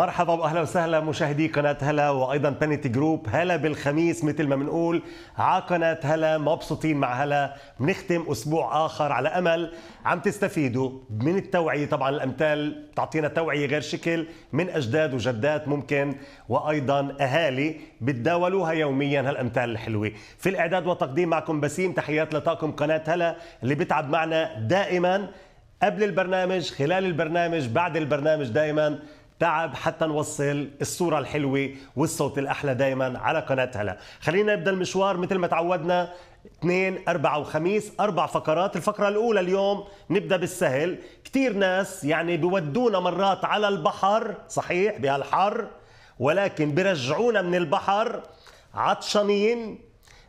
مرحبا واهلا وسهلا مشاهدي قناه هلا وايضا بانيتي جروب هلا بالخميس مثل ما بنقول على قناه هلا مبسوطين مع هلا بنختم اسبوع اخر على امل عم تستفيدوا من التوعيه طبعا الامثال تعطينا توعيه غير شكل من اجداد وجدات ممكن وايضا اهالي بتداولوها يوميا هالامثال الحلوه في الاعداد والتقديم معكم بسيم تحيات لطاقم قناه هلا اللي بتعب معنا دائما قبل البرنامج خلال البرنامج بعد البرنامج دائما تعب حتى نوصل الصورة الحلوة والصوت الأحلى دايما على قناة هلا خلينا نبدأ المشوار مثل ما تعودنا اثنين أربعة وخميس أربع فقرات الفقرة الأولى اليوم نبدأ بالسهل كتير ناس يعني بودونا مرات على البحر صحيح بهالحر ولكن برجعونا من البحر عطشانين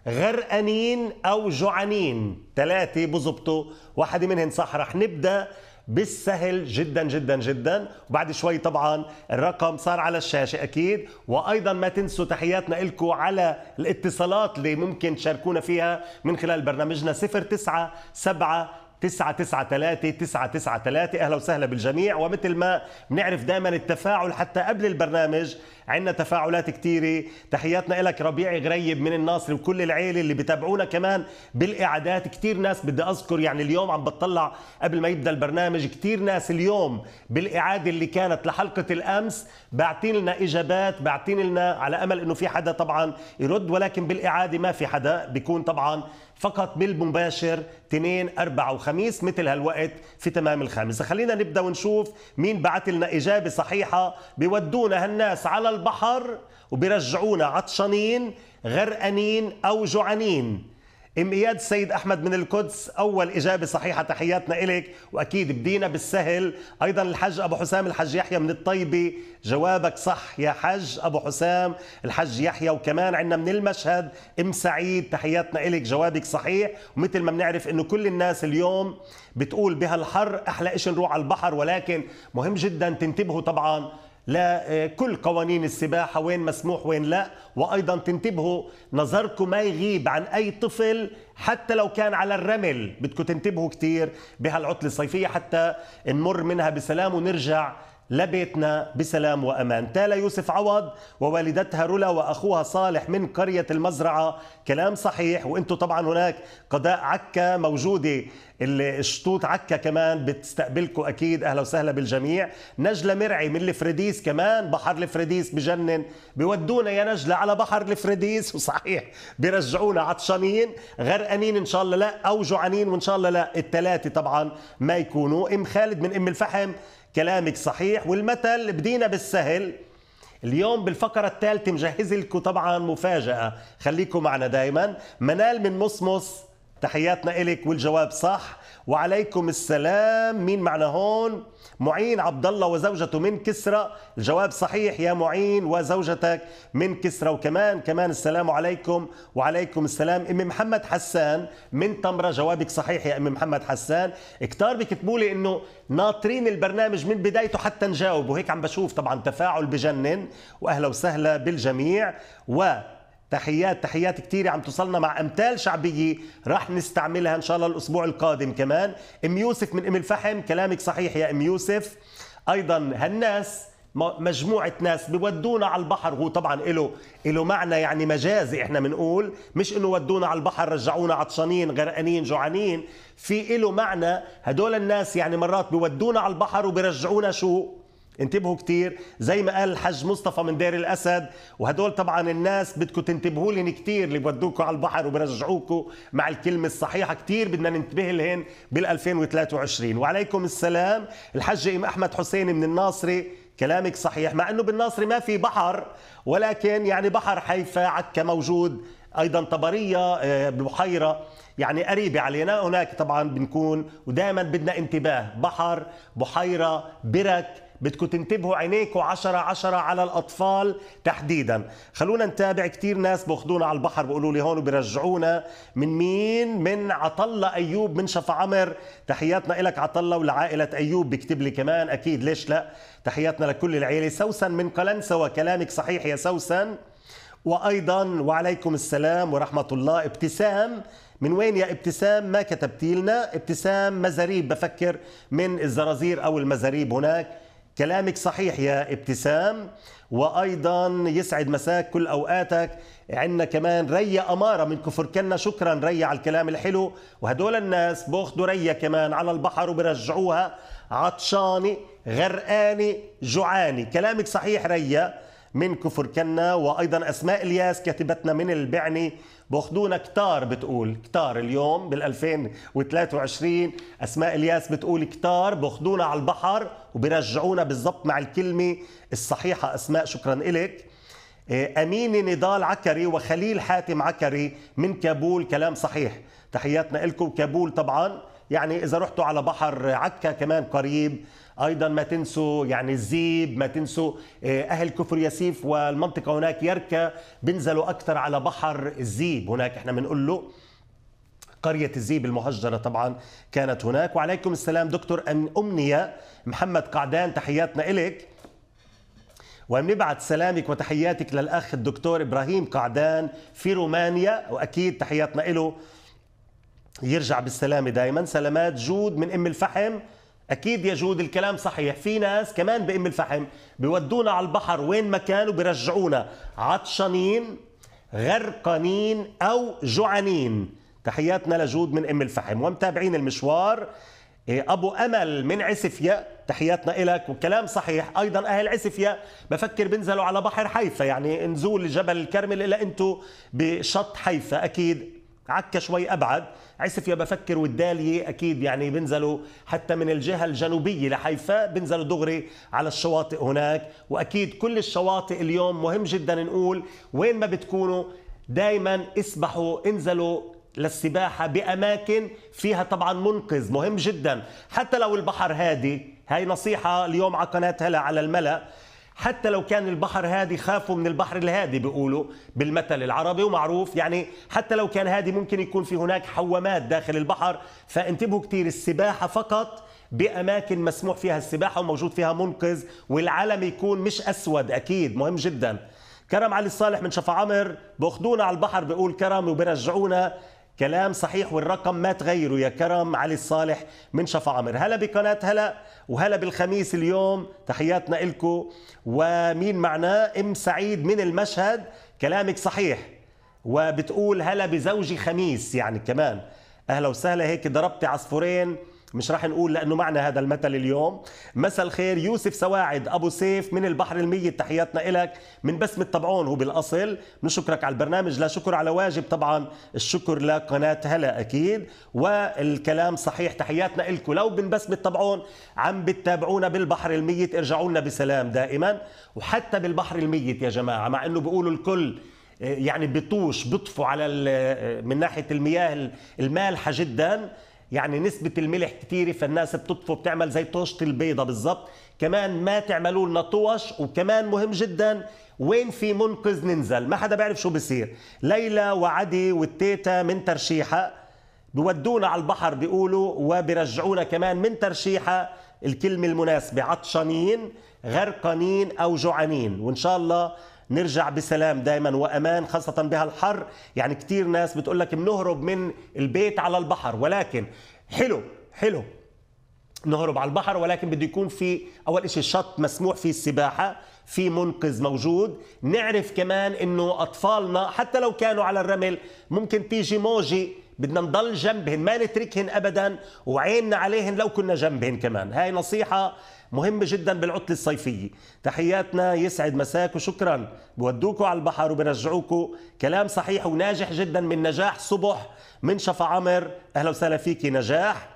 غرقانين او جوعانين ثلاثه بزبطوا واحده منهم صح رح نبدا بالسهل جدا جدا جدا وبعد شوي طبعا الرقم صار على الشاشة أكيد وأيضا ما تنسوا تحياتنا لكم على الاتصالات اللي ممكن تشاركونا فيها من خلال برنامجنا 09 7 993 993 اهلا وسهلا بالجميع ومثل ما بنعرف دائما التفاعل حتى قبل البرنامج عندنا تفاعلات كثيره تحياتنا لك ربيع غريب من الناصر وكل العيله اللي بتابعونا كمان بالاعادات كثير ناس بدي اذكر يعني اليوم عم بطلع قبل ما يبدا البرنامج كثير ناس اليوم بالاعاده اللي كانت لحلقه الامس باعتين لنا اجابات باعتين لنا على امل انه في حدا طبعا يرد ولكن بالاعاده ما في حدا بيكون طبعا فقط بالمباشر تنين أربعة وخميس مثل هالوقت في تمام الخامسة خلينا نبدأ ونشوف مين بعت لنا إجابة صحيحة بيودونا هالناس على البحر وبرجعونا عطشانين غرقانين أو جوعانين ام اياد السيد احمد من القدس اول اجابه صحيحه تحياتنا الك واكيد بدينا بالسهل ايضا الحج ابو حسام الحج يحيى من الطيبه جوابك صح يا حج ابو حسام الحج يحيى وكمان عندنا من المشهد ام سعيد تحياتنا الك جوابك صحيح ومثل ما بنعرف انه كل الناس اليوم بتقول بهالحر احلى شيء نروح على البحر ولكن مهم جدا تنتبهوا طبعا لكل آه، قوانين السباحه وين مسموح وين لا وايضا تنتبهوا نظركم ما يغيب عن اي طفل حتى لو كان على الرمل بدكم تنتبهوا كثير بهالعطله الصيفيه حتى نمر منها بسلام ونرجع لبيتنا بسلام وأمان تالا يوسف عوض ووالدتها رولا وأخوها صالح من قرية المزرعة كلام صحيح وانتم طبعا هناك قضاء عكا موجودة الشطوط عكا كمان بتستقبلكم اكيد اهلا وسهلا بالجميع نجله مرعي من الفريديس كمان بحر الفريديس بجنن بودونا يا نجله على بحر الفريديس وصحيح بيرجعونا عطشانين غرقانين ان شاء الله لا او جوعانين وان شاء الله لا الثلاثه طبعا ما يكونوا ام خالد من ام الفحم كلامك صحيح والمثل بدينا بالسهل اليوم بالفقرة الثالثة مجهز لكم طبعا مفاجأة خليكم معنا دايما منال من مصمص تحياتنا إلك والجواب صح وعليكم السلام مين معنا هون معين عبد الله وزوجته من كسرى الجواب صحيح يا معين وزوجتك من كسرى وكمان كمان السلام عليكم وعليكم السلام ام محمد حسان من تمره جوابك صحيح يا ام محمد حسان كتار بيكتبوا لي انه ناطرين البرنامج من بدايته حتى نجاوب وهيك عم بشوف طبعا تفاعل بجنن واهلا وسهلا بالجميع و تحيات تحيات كثيرة عم توصلنا مع امثال شعبيه راح نستعملها ان شاء الله الاسبوع القادم كمان ام يوسف من ام الفحم كلامك صحيح يا ام يوسف ايضا هالناس مجموعة ناس بودونا على البحر هو طبعا له له معنى يعني مجازي احنا بنقول مش انه ودونا على البحر رجعونا عطشانين غرقانين جوعانين في له معنى هدول الناس يعني مرات بودونا على البحر وبرجعونا شو انتبهوا كتير زي ما قال الحاج مصطفى من دير الاسد وهدول طبعا الناس بدكم تنتبهوا لهم كتير اللي بودوكم على البحر وبرجعوكم مع الكلمه الصحيحه كتير بدنا ننتبه لهن بال 2023 وعليكم السلام الحاج ام احمد حسين من الناصري كلامك صحيح مع انه بالناصري ما في بحر ولكن يعني بحر حيفا عكا موجود ايضا طبريه آه، بحيره يعني قريبة علينا هناك طبعا بنكون ودائما بدنا انتباه بحر بحيرة برك بدكم تنتبهوا عينيكوا 10 10 على الاطفال تحديدا خلونا نتابع كثير ناس باخذونا على البحر بيقولوا لي هون وبرجعونا من مين من عطله ايوب من شفا عمر تحياتنا لك عطله ولعائله ايوب بيكتب لي كمان اكيد ليش لا تحياتنا لكل العيله سوسن من قلنسوه كلامك صحيح يا سوسن وايضا وعليكم السلام ورحمه الله ابتسام من وين يا ابتسام ما كتبتي لنا ابتسام مزاريب بفكر من الزرازير او المزاريب هناك كلامك صحيح يا ابتسام وايضا يسعد مساك كل اوقاتك عندنا كمان ريا اماره من كفر كنا شكرا ريا على الكلام الحلو وهدول الناس بياخذوا ريا كمان على البحر وبرجعوها عطشانه غرقانه جوعانه كلامك صحيح ريا من كفر كنا وايضا اسماء الياس كاتبتنا من البعني باخذونا كتار بتقول كتار اليوم بال 2023 اسماء الياس بتقول كتار باخذونا على البحر وبرجعونا بالضبط مع الكلمه الصحيحه اسماء شكرا لك آه، أمين نضال عكري وخليل حاتم عكري من كابول كلام صحيح تحياتنا لكم كابول طبعا يعني اذا رحتوا على بحر عكا كمان قريب ايضا ما تنسوا يعني الزيب ما تنسوا آه، اهل كفر ياسيف والمنطقه هناك يركا بينزلوا اكثر على بحر الزيب هناك احنا بنقول له قرية الزيب المهجرة طبعا كانت هناك وعليكم السلام دكتور أمنية محمد قعدان تحياتنا إلك ونبعث سلامك وتحياتك للأخ الدكتور إبراهيم قعدان في رومانيا وأكيد تحياتنا له يرجع بالسلامة دائما سلامات جود من أم الفحم أكيد يا جود الكلام صحيح في ناس كمان بأم الفحم بودونا على البحر وين ما كانوا بيرجعونا عطشانين غرقانين أو جوعانين تحياتنا لجود من أم الفحم ومتابعين المشوار إيه، ابو امل من عسفيا تحياتنا لك وكلام صحيح ايضا اهل عسفيا بفكر بنزلوا على بحر حيفا يعني نزول جبل الكرمل الا انتم بشط حيفا اكيد عكا شوي ابعد عسف يا بفكر والداليه اكيد يعني بينزلوا حتى من الجهه الجنوبيه لحيفا بينزلوا دغري على الشواطئ هناك واكيد كل الشواطئ اليوم مهم جدا نقول وين ما بتكونوا دائما اسبحوا انزلوا للسباحة بأماكن فيها طبعا منقذ مهم جدا حتى لو البحر هادي هاي نصيحة اليوم على قناة هلا على الملأ حتى لو كان البحر هادي خافوا من البحر الهادي بيقولوا بالمثل العربي ومعروف يعني حتى لو كان هادي ممكن يكون في هناك حوامات داخل البحر فانتبهوا كثير السباحة فقط بأماكن مسموح فيها السباحة وموجود فيها منقذ والعلم يكون مش أسود أكيد مهم جداً كرم علي الصالح من شفا عمر بياخذونا على البحر بيقول كرم وبرجعونا كلام صحيح والرقم ما تغيره يا كرم علي الصالح من شفا عمر هلا بقناة هلا وهلا بالخميس اليوم تحياتنا لكم ومين معنا ام سعيد من المشهد كلامك صحيح وبتقول هلا بزوجي خميس يعني كمان اهلا وسهلا هيك ضربتي عصفورين مش راح نقول لانه معنى هذا المثل اليوم مساء الخير يوسف سواعد ابو سيف من البحر الميت تحياتنا لك من بسمة طبعون هو بالاصل بنشكرك على البرنامج لا شكر على واجب طبعا الشكر لقناه هلا اكيد والكلام صحيح تحياتنا لكم لو من بسمة طبعون عم بتتابعونا بالبحر الميت ارجعوا لنا بسلام دائما وحتى بالبحر الميت يا جماعه مع انه بيقولوا الكل يعني بطوش بطفوا على من ناحيه المياه المالحه جدا يعني نسبه الملح كتير فالناس بتطفو بتعمل زي طوشه البيضه بالضبط كمان ما تعملوا لنا طوش وكمان مهم جدا وين في منقذ ننزل ما حدا بيعرف شو بصير ليلى وعدي والتيتا من ترشيحه بودونا على البحر بيقولوا وبرجعونا كمان من ترشيحه الكلمه المناسبه عطشانين غرقانين او جوعانين وان شاء الله نرجع بسلام دائما وامان خاصه بهالحر يعني كثير ناس بتقول لك بنهرب من البيت على البحر ولكن حلو حلو نهرب على البحر ولكن بده يكون في اول شيء شط مسموح فيه السباحه في منقذ موجود نعرف كمان انه اطفالنا حتى لو كانوا على الرمل ممكن تيجي موجه بدنا نضل جنبهن ما نتركهن ابدا وعيننا عليهن لو كنا جنبهن كمان هاي نصيحه مهمة جدا بالعطلة الصيفية تحياتنا يسعد مساك وشكرا بودوكوا على البحر وبرجعوكوا كلام صحيح وناجح جدا من نجاح صبح من شفا عمر أهلا وسهلا فيكي نجاح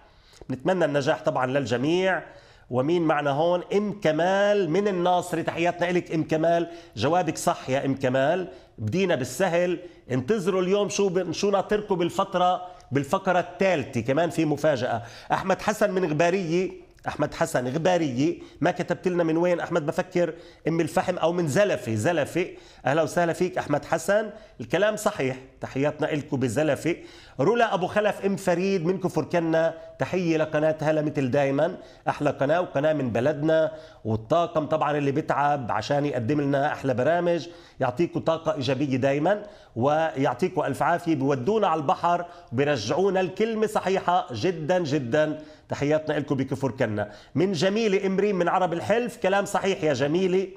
نتمنى النجاح طبعا للجميع ومين معنا هون ام كمال من الناصري تحياتنا لك ام كمال جوابك صح يا ام كمال بدينا بالسهل انتظروا اليوم شو ب... شو ناطركم بالفتره بالفقره الثالثه كمان في مفاجاه احمد حسن من غباريه احمد حسن غباريه ما كتبت لنا من وين احمد بفكر ام الفحم او من زلفه زلفه اهلا وسهلا فيك احمد حسن الكلام صحيح تحياتنا لكم بزلفه رولا ابو خلف ام فريد من كفر كنا تحيه لقناه هلا مثل دايما احلى قناه وقناه من بلدنا والطاقم طبعا اللي بتعب عشان يقدم لنا احلى برامج يعطيكم طاقه ايجابيه دايما ويعطيكم الف عافيه بودونا على البحر بيرجعونا الكلمه صحيحه جدا جدا تحياتنا لكم بكفر كنا من جميله امرين من عرب الحلف كلام صحيح يا جميله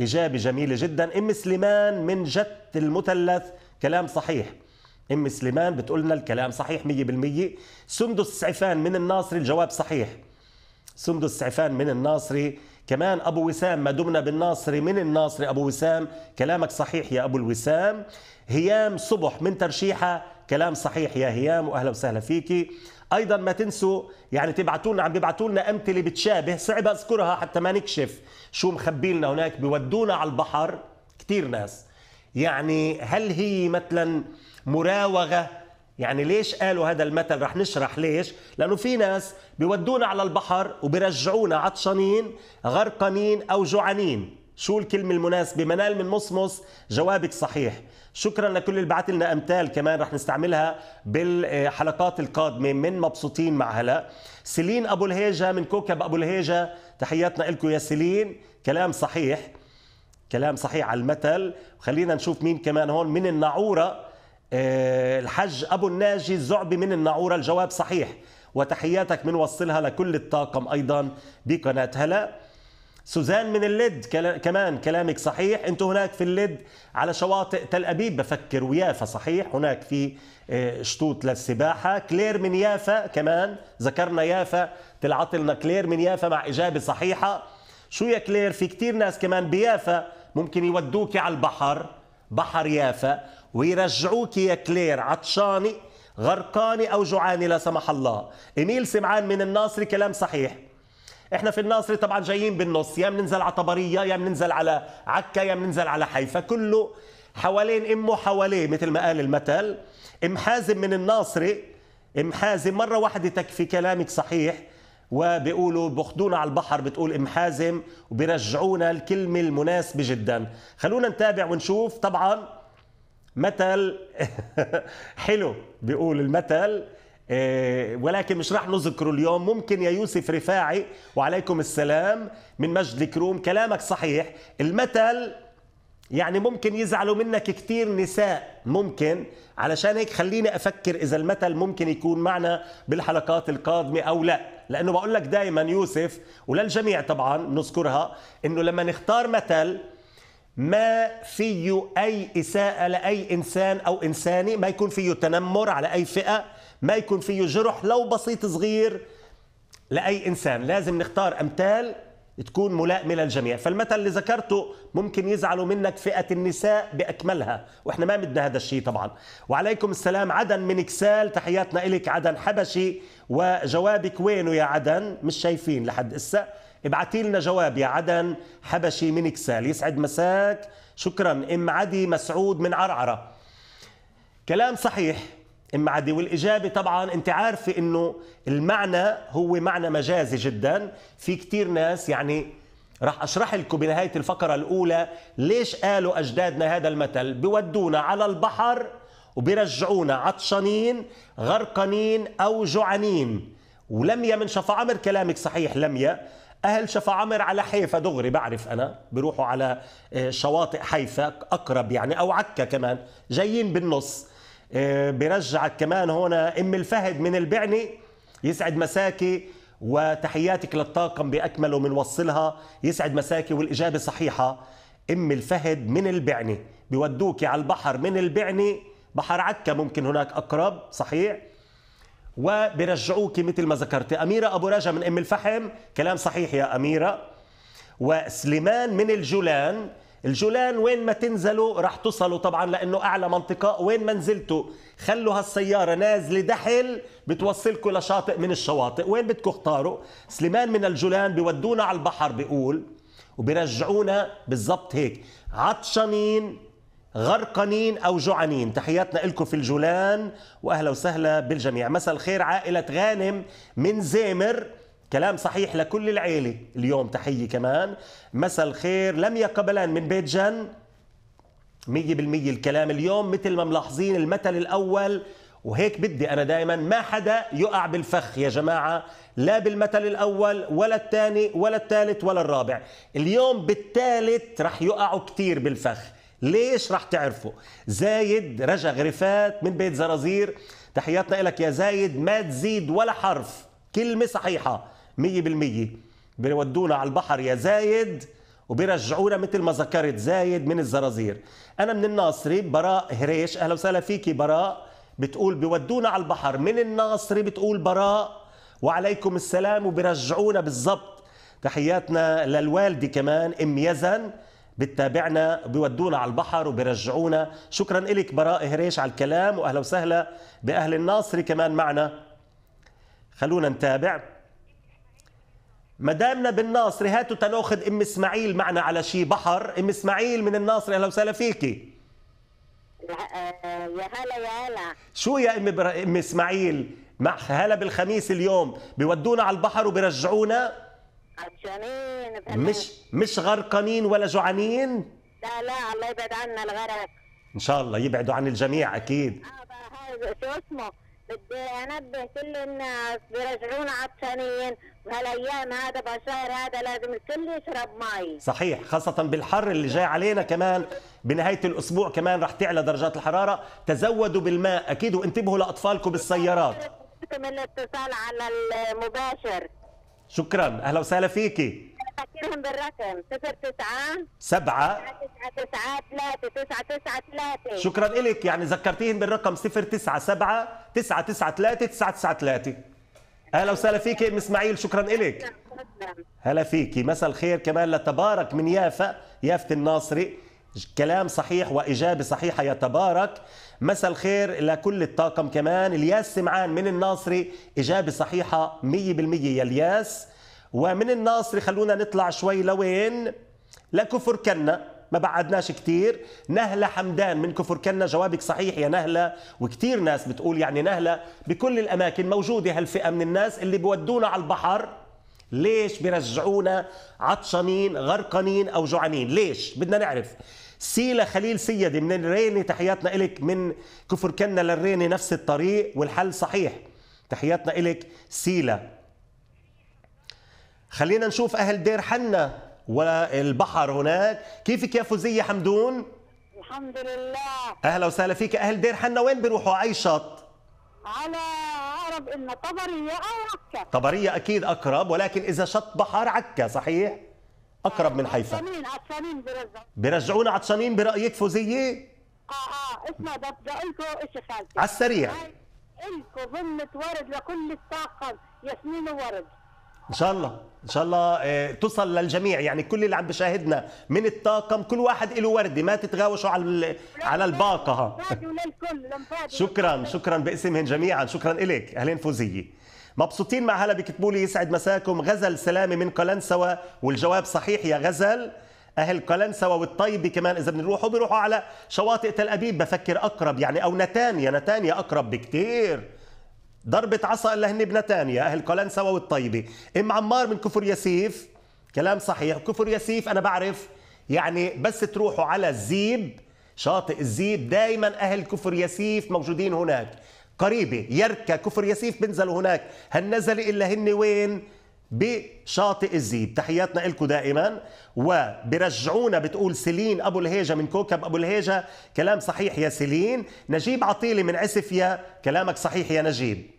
إجابة جميلة جدا أم سليمان من جت المثلث كلام صحيح ام سليمان بتقول لنا الكلام صحيح 100% سندس سعفان من الناصري الجواب صحيح سندس سعفان من الناصري كمان ابو وسام ما دمنا بالناصري من الناصري ابو وسام كلامك صحيح يا ابو الوسام هيام صبح من ترشيحه كلام صحيح يا هيام واهلا وسهلا فيكي ايضا ما تنسوا يعني تبعتوا لنا عم بيبعتوا لنا امثله بتشابه صعب اذكرها حتى ما نكشف شو مخبي لنا هناك بودونا على البحر كثير ناس يعني هل هي مثلا مراوغه يعني ليش قالوا هذا المثل رح نشرح ليش لانه في ناس بيودونا على البحر وبيرجعونا عطشانين غرقانين او جوعانين شو الكلمة المناسبة منال من مصمص جوابك صحيح شكرا لكل اللي بعت لنا أمثال كمان رح نستعملها بالحلقات القادمة من مبسوطين مع هلا سيلين أبو الهيجة من كوكب أبو الهيجة تحياتنا لكم يا سيلين كلام صحيح كلام صحيح على المثل خلينا نشوف مين كمان هون من النعوره آه، الحج ابو الناجي الزعبي من النعوره الجواب صحيح وتحياتك بنوصلها لكل الطاقم ايضا بقناه هلا سوزان من اللد كمان كلامك صحيح انتم هناك في اللد على شواطئ تل ابيب بفكر ويافا صحيح هناك في آه، شطوط للسباحه كلير من يافا كمان ذكرنا يافا طلعت لنا كلير من يافا مع اجابه صحيحه شو يا كلير في كثير ناس كمان بيافا ممكن يودوك على البحر بحر يافا ويرجعوك يا كلير عطشانة غرقانة أو جوعانة لا سمح الله إميل سمعان من الناصري كلام صحيح احنا في الناصري طبعا جايين بالنص يا بننزل على طبرية يا بننزل على عكا يا بننزل على حيفا كله حوالين امه حواليه مثل ما قال المثل ام حازم من الناصري ام حازم مره واحده تكفي كلامك صحيح وبيقولوا بخدونا على البحر بتقول ام حازم وبيرجعونا الكلمه المناسبه جدا خلونا نتابع ونشوف طبعا مثل حلو بيقول المثل آه، ولكن مش راح نذكره اليوم ممكن يا يوسف رفاعي وعليكم السلام من مجد الكروم كلامك صحيح المثل يعني ممكن يزعلوا منك كثير نساء ممكن علشان هيك خليني افكر اذا المثل ممكن يكون معنا بالحلقات القادمه او لا لانه بقول لك دائما يوسف وللجميع طبعا نذكرها انه لما نختار مثل ما فيه اي اساءه لاي انسان او انساني ما يكون فيه تنمر على اي فئه ما يكون فيه جرح لو بسيط صغير لاي انسان لازم نختار امثال تكون ملائمه للجميع فالمثل اللي ذكرته ممكن يزعلوا منك فئه النساء باكملها واحنا ما بدنا هذا الشيء طبعا وعليكم السلام عدن من كسال تحياتنا إلك عدن حبشي وجوابك وينه يا عدن مش شايفين لحد إسا ابعتي لنا جواب يا عدن حبشي من كسال يسعد مساك شكرا ام عدي مسعود من عرعره كلام صحيح ام عدي والاجابه طبعا انت عارفه انه المعنى هو معنى مجازي جدا في كثير ناس يعني راح اشرح لكم بنهايه الفقره الاولى ليش قالوا اجدادنا هذا المثل بودونا على البحر وبرجعونا عطشانين غرقانين او جوعانين ولميا من شفا عمر كلامك صحيح لميا اهل شفا عمر على حيفا دغري بعرف انا بيروحوا على آه، شواطئ حيفا اقرب يعني او عكا كمان جايين بالنص آه، بيرجعك كمان هنا ام الفهد من البعني يسعد مساكي وتحياتك للطاقم باكمله بنوصلها يسعد مساكي والاجابه صحيحه ام الفهد من البعني بودوكي على البحر من البعني بحر عكا ممكن هناك اقرب صحيح وبرجعوك مثل ما ذكرت أميرة أبو رجا من أم الفحم كلام صحيح يا أميرة وسليمان من الجولان الجولان وين ما تنزلوا رح توصلوا طبعا لانه اعلى منطقه وين ما نزلتوا خلوا هالسياره نازله دحل بتوصلكم لشاطئ من الشواطئ وين بدكم اختاروا سليمان من الجولان بيودونا على البحر بيقول وبرجعونا بالضبط هيك عطشانين غرقانين او جوعانين تحياتنا لكم في الجولان واهلا وسهلا بالجميع مساء الخير عائله غانم من زامر كلام صحيح لكل العيلة اليوم تحية كمان مساء الخير لم يقبلان من بيت جن مية بالمية الكلام اليوم مثل ما ملاحظين المثل الأول وهيك بدي أنا دائما ما حدا يقع بالفخ يا جماعة لا بالمثل الأول ولا الثاني ولا الثالث ولا الرابع اليوم بالثالث رح يقعوا كتير بالفخ ليش رح تعرفوا زايد رجا غرفات من بيت زرازير تحياتنا لك يا زايد ما تزيد ولا حرف كلمة صحيحة 100% بيودونا على البحر يا زايد وبيرجعونا مثل ما ذكرت زايد من الزرازير انا من الناصري براء هريش اهلا وسهلا فيكي براء بتقول بيودونا على البحر من الناصري بتقول براء وعليكم السلام وبيرجعونا بالضبط تحياتنا للوالده كمان ام يزن بتتابعنا بيودونا على البحر وبيرجعونا شكرا لك براء هريش على الكلام واهلا وسهلا باهل الناصري كمان معنا خلونا نتابع مدامنا بالناصر هاتوا تناخذ ام اسماعيل معنا على شي بحر ام اسماعيل من الناصر اهلا وسهلا فيكي يا هلا يا هلا شو يا ام بر... ام اسماعيل مع هلا بالخميس اليوم بيودونا على البحر وبرجعونا عطشانين مش مش غرقانين ولا جوعانين لا لا الله يبعد عنا الغرق ان شاء الله يبعدوا عن الجميع اكيد اه شو اسمه بدي انبه كل الناس بيرجعونا عطشانين هالايام هذا بشار هذا لازم الكل يشرب مي صحيح خاصة بالحر اللي جاي علينا كمان بنهاية الأسبوع كمان رح تعلى درجات الحرارة تزودوا بالماء أكيد وانتبهوا لأطفالكم بالسيارات من الاتصال على المباشر شكرا أهلا وسهلا فيكي أذكرهم بالرقم 09 7 9 3 9 9 3 شكرا لك يعني ذكرتيهم بالرقم 097 993 993 اهلا وسهلا فيك ام اسماعيل شكرا لك هلا فيكي مساء الخير كمان لتبارك من يافا يافة الناصري كلام صحيح وإجابة صحيحة يا تبارك مساء الخير لكل الطاقم كمان الياس سمعان من الناصري إجابة صحيحة 100% يا الياس ومن الناصري خلونا نطلع شوي لوين لكفر كنا ما بعدناش كتير نهلة حمدان من كفر كنا جوابك صحيح يا نهلة وكتير ناس بتقول يعني نهلة بكل الأماكن موجودة هالفئة من الناس اللي بودونا على البحر ليش بيرجعونا عطشانين غرقانين أو جوعانين ليش بدنا نعرف سيلا خليل سيدي من الريني تحياتنا إلك من كفر كنا للريني نفس الطريق والحل صحيح تحياتنا إلك سيلا خلينا نشوف أهل دير حنا والبحر هناك كيفك يا فوزية حمدون؟ الحمد لله أهلا وسهلا فيك أهل دير حنا وين بيروحوا أي شط؟ على أقرب إن طبرية أو عكا طبرية أكيد أقرب ولكن إذا شط بحر عكا صحيح؟ أقرب من حيفا عطشانين عطشانين بيرجعونا برجعونا عطشانين برأيك فوزية؟ آه آه اسمع بدي أقول لكم إشي خالتي على السريع إلكم ظلة ورد لكل الطاقم ياسمين ورد ان شاء الله ان شاء الله آه، توصل للجميع يعني كل اللي عم بشاهدنا من الطاقم كل واحد له ورده ما تتغاوشوا على على الباقه ها شكرا شكرا باسمهم جميعا شكرا لك اهلين فوزيه مبسوطين مع هلا بكتبوا لي يسعد مساكم غزل سلامه من قلنسوة والجواب صحيح يا غزل اهل قلنسوة والطيبه كمان اذا بنروحوا بيروحوا على شواطئ تل ابيب بفكر اقرب يعني او نتانيا نتانيا اقرب بكثير ضربة عصا إلا هن بنتانيا أهل قلنسوة والطيبة أم عمار من كفر يسيف كلام صحيح كفر يسيف أنا بعرف يعني بس تروحوا على الزيب شاطئ الزيب دائما أهل كفر يسيف موجودين هناك قريبة يركة كفر يسيف بنزلوا هناك نزل إلا هن وين بشاطئ الزيب تحياتنا لكم دائما وبرجعونا بتقول سيلين ابو الهيجه من كوكب ابو الهيجه كلام صحيح يا سيلين نجيب عطيلي من عسفيا كلامك صحيح يا نجيب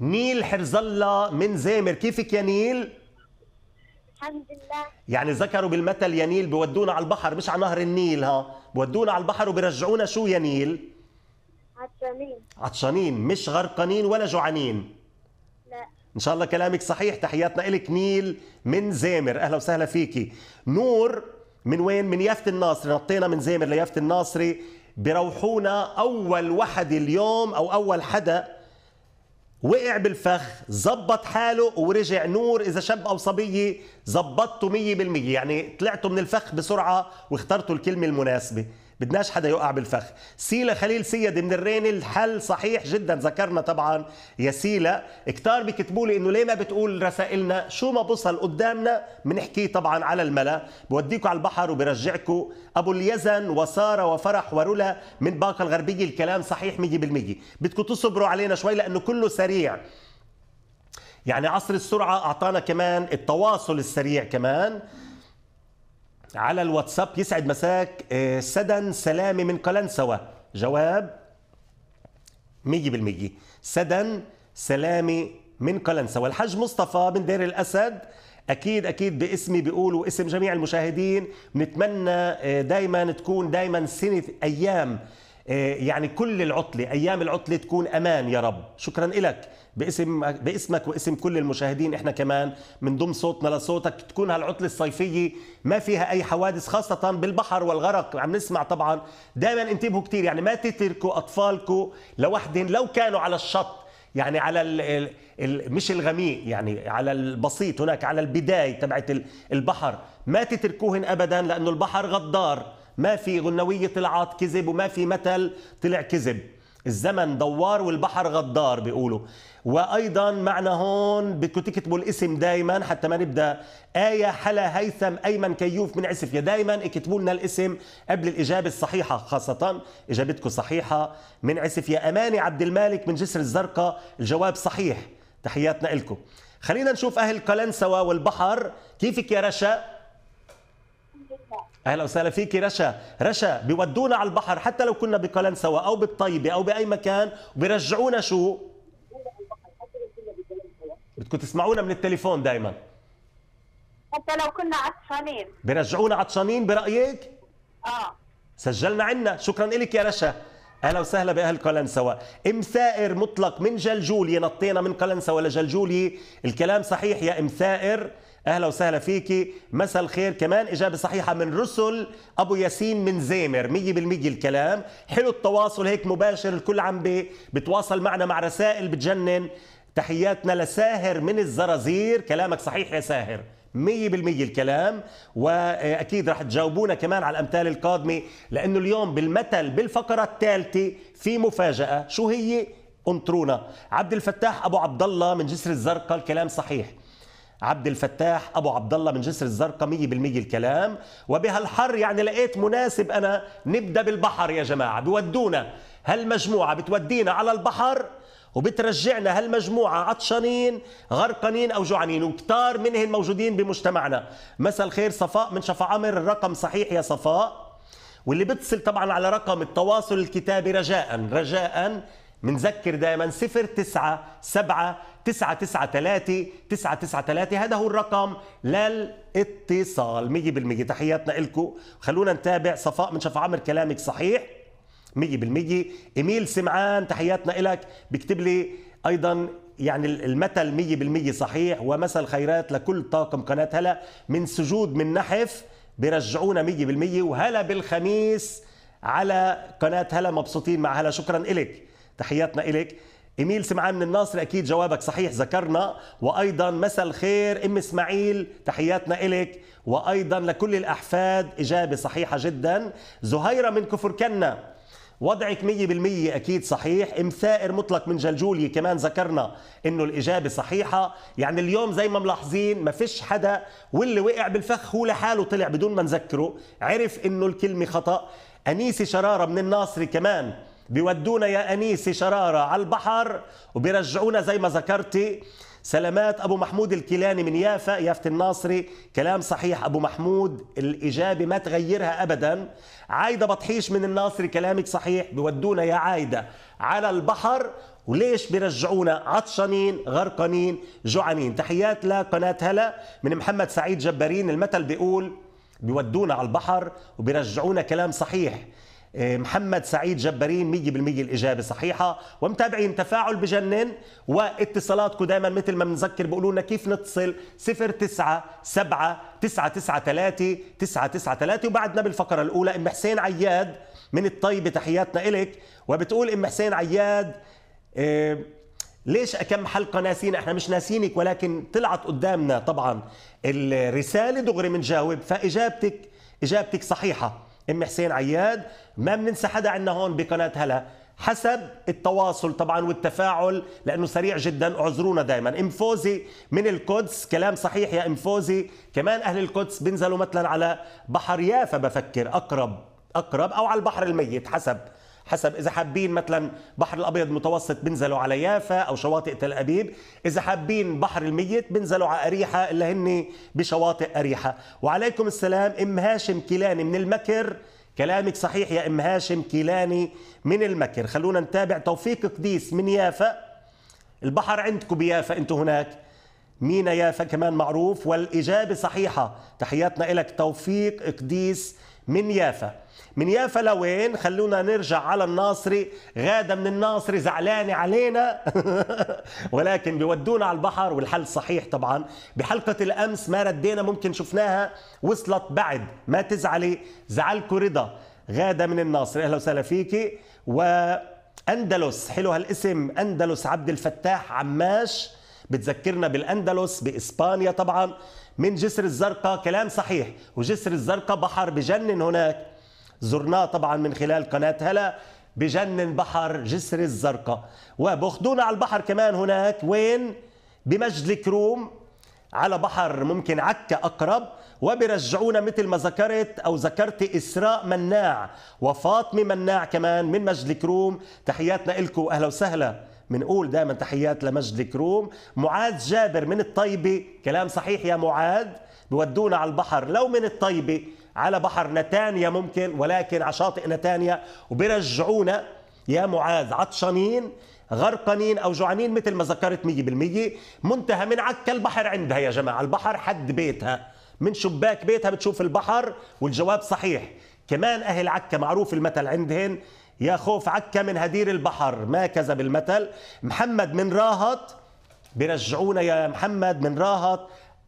نيل حرز الله من زامر كيفك يا نيل الحمد لله يعني ذكروا بالمثل يا نيل بودونا على البحر مش على نهر النيل ها بودونا على البحر وبرجعونا شو يا نيل عطشانين عطشانين مش غرقانين ولا جوعانين لا ان شاء الله كلامك صحيح تحياتنا لك نيل من زامر اهلا وسهلا فيكي نور من وين من يافت الناصري نطينا من زامر ليافت الناصري بروحونا اول وحده اليوم او اول حدا وقع بالفخ زبط حاله ورجع نور اذا شاب او صبيه زبطته 100% يعني طلعتوا من الفخ بسرعه واخترتوا الكلمه المناسبه بدناش حدا يقع بالفخ سيلا خليل سيد من الريني الحل صحيح جدا ذكرنا طبعا يا سيلا كتار بيكتبوا لي انه ليه ما بتقول رسائلنا شو ما بوصل قدامنا بنحكيه طبعا على الملا بوديكم على البحر وبرجعكم ابو اليزن وساره وفرح ورولا من باقه الغربيه الكلام صحيح 100% بدكم تصبروا علينا شوي لانه كله سريع يعني عصر السرعه اعطانا كمان التواصل السريع كمان على الواتساب يسعد مساك آه، سدن سلامي من قلنسوة جواب 100% سدن سلامي من قلنسوة الحاج مصطفى من دير الأسد اكيد اكيد باسمي بيقولوا اسم جميع المشاهدين بنتمنى آه، دايما تكون دايما سنه ايام آه، يعني كل العطلة أيام العطلة تكون أمان يا رب شكرا لك باسم باسمك واسم كل المشاهدين احنا كمان من ضمن صوتنا لصوتك تكون هالعطله الصيفيه ما فيها اي حوادث خاصه بالبحر والغرق عم نسمع طبعا دائما انتبهوا كثير يعني ما تتركوا اطفالكم لوحدهم لو كانوا على الشط يعني على الـ ال مش الغميق يعني على البسيط هناك على البدايه تبعت البحر ما تتركوهن ابدا لانه البحر غدار ما في غنوية طلعت كذب وما في مثل طلع كذب الزمن دوار والبحر غدار بيقولوا وايضا معنا هون بدكم تكتبوا الاسم دائما حتى ما نبدا ايه حلا هيثم ايمن كيوف من عسف يا دائما اكتبوا لنا الاسم قبل الاجابه الصحيحه خاصه اجابتكم صحيحه من عسف يا اماني عبد المالك من جسر الزرقاء الجواب صحيح تحياتنا لكم خلينا نشوف اهل قلنسوه والبحر كيفك يا رشا اهلا وسهلا فيك رشا رشا بيودونا على البحر حتى لو كنا بقلنسوة او بالطيبه او باي مكان وبيرجعونا شو بدكم تسمعونا من التليفون دائما حتى لو كنا عطشانين بيرجعونا عطشانين برايك اه سجلنا عنا شكرا لك يا رشا اهلا وسهلا باهل قلنسوة ام سائر مطلق من جلجولي نطينا من قلنسوة لجلجولي الكلام صحيح يا ام سائر اهلا وسهلا فيكي مساء الخير كمان اجابه صحيحه من رسل ابو ياسين من زامر 100% الكلام حلو التواصل هيك مباشر الكل عم بتواصل معنا مع رسائل بتجنن تحياتنا لساهر من الزرازير كلامك صحيح يا ساهر 100% الكلام واكيد رح تجاوبونا كمان على الامثال القادمه لانه اليوم بالمثل بالفقره الثالثه في مفاجاه شو هي انطرونا عبد الفتاح ابو عبد الله من جسر الزرقاء الكلام صحيح عبد الفتاح ابو عبد الله من جسر الزرقاء 100% الكلام وبهالحر يعني لقيت مناسب انا نبدا بالبحر يا جماعه بودونا هالمجموعه بتودينا على البحر وبترجعنا هالمجموعة عطشانين غرقانين أو جوعانين وكتار منهم موجودين بمجتمعنا مساء الخير صفاء من شفا عمر الرقم صحيح يا صفاء واللي بتصل طبعا على رقم التواصل الكتابي رجاء رجاء منذكر دايما 0 9 7 9 9 3 9 9 3 هذا هو الرقم للاتصال 100% تحياتنا لكم خلونا نتابع صفاء من شفا عمر كلامك صحيح 100% إيميل سمعان تحياتنا لك بكتب لي أيضا يعني المثل 100% صحيح ومثل خيرات لكل طاقم قناة هلا من سجود من نحف مية 100% وهلا بالخميس على قناة هلا مبسوطين مع هلا شكرا إلك تحياتنا إليك إميل سمعان من الناصر أكيد جوابك صحيح ذكرنا وأيضا مساء الخير أم إسماعيل تحياتنا إليك وأيضا لكل الأحفاد إجابة صحيحة جدا زهيرة من كفر كنا وضعك 100% أكيد صحيح أم ثائر مطلق من جلجولي كمان ذكرنا أنه الإجابة صحيحة يعني اليوم زي ما ملاحظين ما فيش حدا واللي وقع بالفخ هو لحاله طلع بدون ما نذكره عرف أنه الكلمة خطأ أنيسة شرارة من الناصري كمان بيودونا يا أنيسي شرارة على البحر وبيرجعونا زي ما ذكرتي سلامات أبو محمود الكيلاني من يافا يافة الناصري كلام صحيح أبو محمود الإجابة ما تغيرها أبدا عايدة بطحيش من الناصري كلامك صحيح بيودونا يا عايدة على البحر وليش بيرجعونا عطشانين غرقانين جوعانين تحيات لقناة هلا من محمد سعيد جبارين المثل بيقول بيودونا على البحر وبيرجعونا كلام صحيح إيه، محمد سعيد جبارين 100% الاجابه صحيحه ومتابعين تفاعل بجنن واتصالاتكم دائما مثل ما بنذكر بيقولوا لنا كيف نتصل 097 993 993 وبعدنا بالفقره الاولى ام حسين عياد من الطيبه تحياتنا الك وبتقول ام حسين عياد إيه، ليش أكم حلقه ناسين احنا مش ناسينك ولكن طلعت قدامنا طبعا الرساله دغري بنجاوب فاجابتك اجابتك صحيحه ام حسين عياد ما بننسى حدا عندنا هون بقناه هلا حسب التواصل طبعا والتفاعل لانه سريع جدا اعذرونا دائما ام فوزي من القدس كلام صحيح يا ام فوزي كمان اهل القدس بينزلوا مثلا على بحر يافا بفكر اقرب اقرب او على البحر الميت حسب حسب اذا حابين مثلا بحر الابيض المتوسط بنزلوا على يافا او شواطئ تل ابيب اذا حابين بحر الميت بنزلوا على اريحه اللي هن بشواطئ اريحه وعليكم السلام ام هاشم كيلاني من المكر كلامك صحيح يا ام هاشم كيلاني من المكر خلونا نتابع توفيق قديس من يافا البحر عندكم بيافا انتم هناك مينا يافا كمان معروف والإجابة صحيحة تحياتنا لك توفيق قديس من يافا من يافا لوين خلونا نرجع على الناصري غادة من الناصري زعلانة علينا ولكن بيودونا على البحر والحل صحيح طبعا بحلقة الأمس ما ردينا ممكن شفناها وصلت بعد ما تزعلي زعلكو رضا غادة من الناصري أهلا وسهلا فيكي وأندلس حلو هالاسم أندلس عبد الفتاح عماش بتذكرنا بالأندلس بإسبانيا طبعا من جسر الزرقاء كلام صحيح وجسر الزرقاء بحر بجنن هناك زرناه طبعا من خلال قناة هلا بجنن بحر جسر الزرقاء وبأخذونا على البحر كمان هناك وين بمجد الكروم على بحر ممكن عكا أقرب وبرجعونا مثل ما ذكرت أو ذكرت إسراء مناع وفاطمة مناع كمان من مجد الكروم تحياتنا إلكم أهلا وسهلا بنقول دائما تحيات لمجد الكروم معاذ جابر من الطيبة كلام صحيح يا معاذ بودونا على البحر لو من الطيبة على بحر نتانيا ممكن ولكن على شاطئ نتانيا وبرجعونا يا معاذ عطشانين غرقانين او جوعانين مثل ما ذكرت 100% منتهى من عكا البحر عندها يا جماعه البحر حد بيتها من شباك بيتها بتشوف البحر والجواب صحيح كمان اهل عكا معروف المثل عندهن يا خوف عكا من هدير البحر ما كذب المثل محمد من راهط برجعونا يا محمد من راهط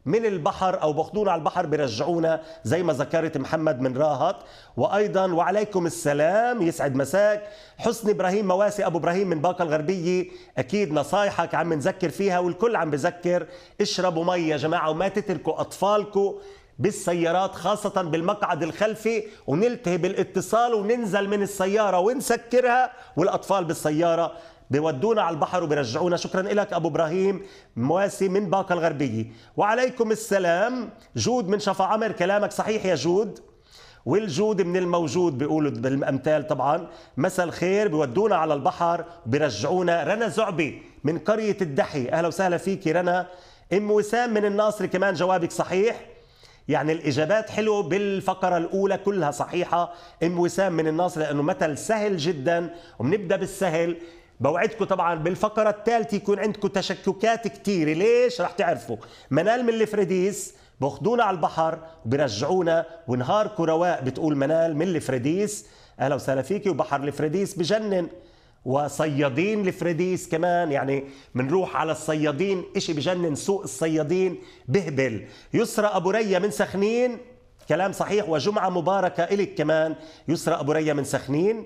من البحر او باخذونا على البحر بيرجعونا زي ما ذكرت محمد من راهط وايضا وعليكم السلام يسعد مساك حسني ابراهيم مواسي ابو ابراهيم من باقه الغربيه اكيد نصايحك عم نذكر فيها والكل عم بذكر اشربوا مي يا جماعه وما تتركوا اطفالكم بالسيارات خاصة بالمقعد الخلفي ونلتهي بالاتصال وننزل من السيارة ونسكرها والأطفال بالسيارة بودونا على البحر وبرجعونا شكرا لك ابو ابراهيم مواسي من باقه الغربيه وعليكم السلام جود من شفا عمر كلامك صحيح يا جود والجود من الموجود بيقولوا بالامثال طبعا مساء الخير بودونا على البحر بيرجعونا رنا زعبي من قريه الدحي اهلا وسهلا فيك رنا ام وسام من الناصر كمان جوابك صحيح يعني الاجابات حلوه بالفقره الاولى كلها صحيحه ام وسام من الناصر لانه مثل سهل جدا وبنبدا بالسهل بوعدكم طبعا بالفقره الثالثه يكون عندكم تشككات كثيره ليش رح تعرفوا منال من الفريديس باخذونا على البحر وبرجعونا ونهار رواق بتقول منال من الفريديس اهلا وسهلا فيكي وبحر الفريديس بجنن وصيادين الفريديس كمان يعني بنروح على الصيادين اشي بجنن سوق الصيادين بهبل يسرى ابو ريا من سخنين كلام صحيح وجمعه مباركه الك كمان يسرى ابو ريا من سخنين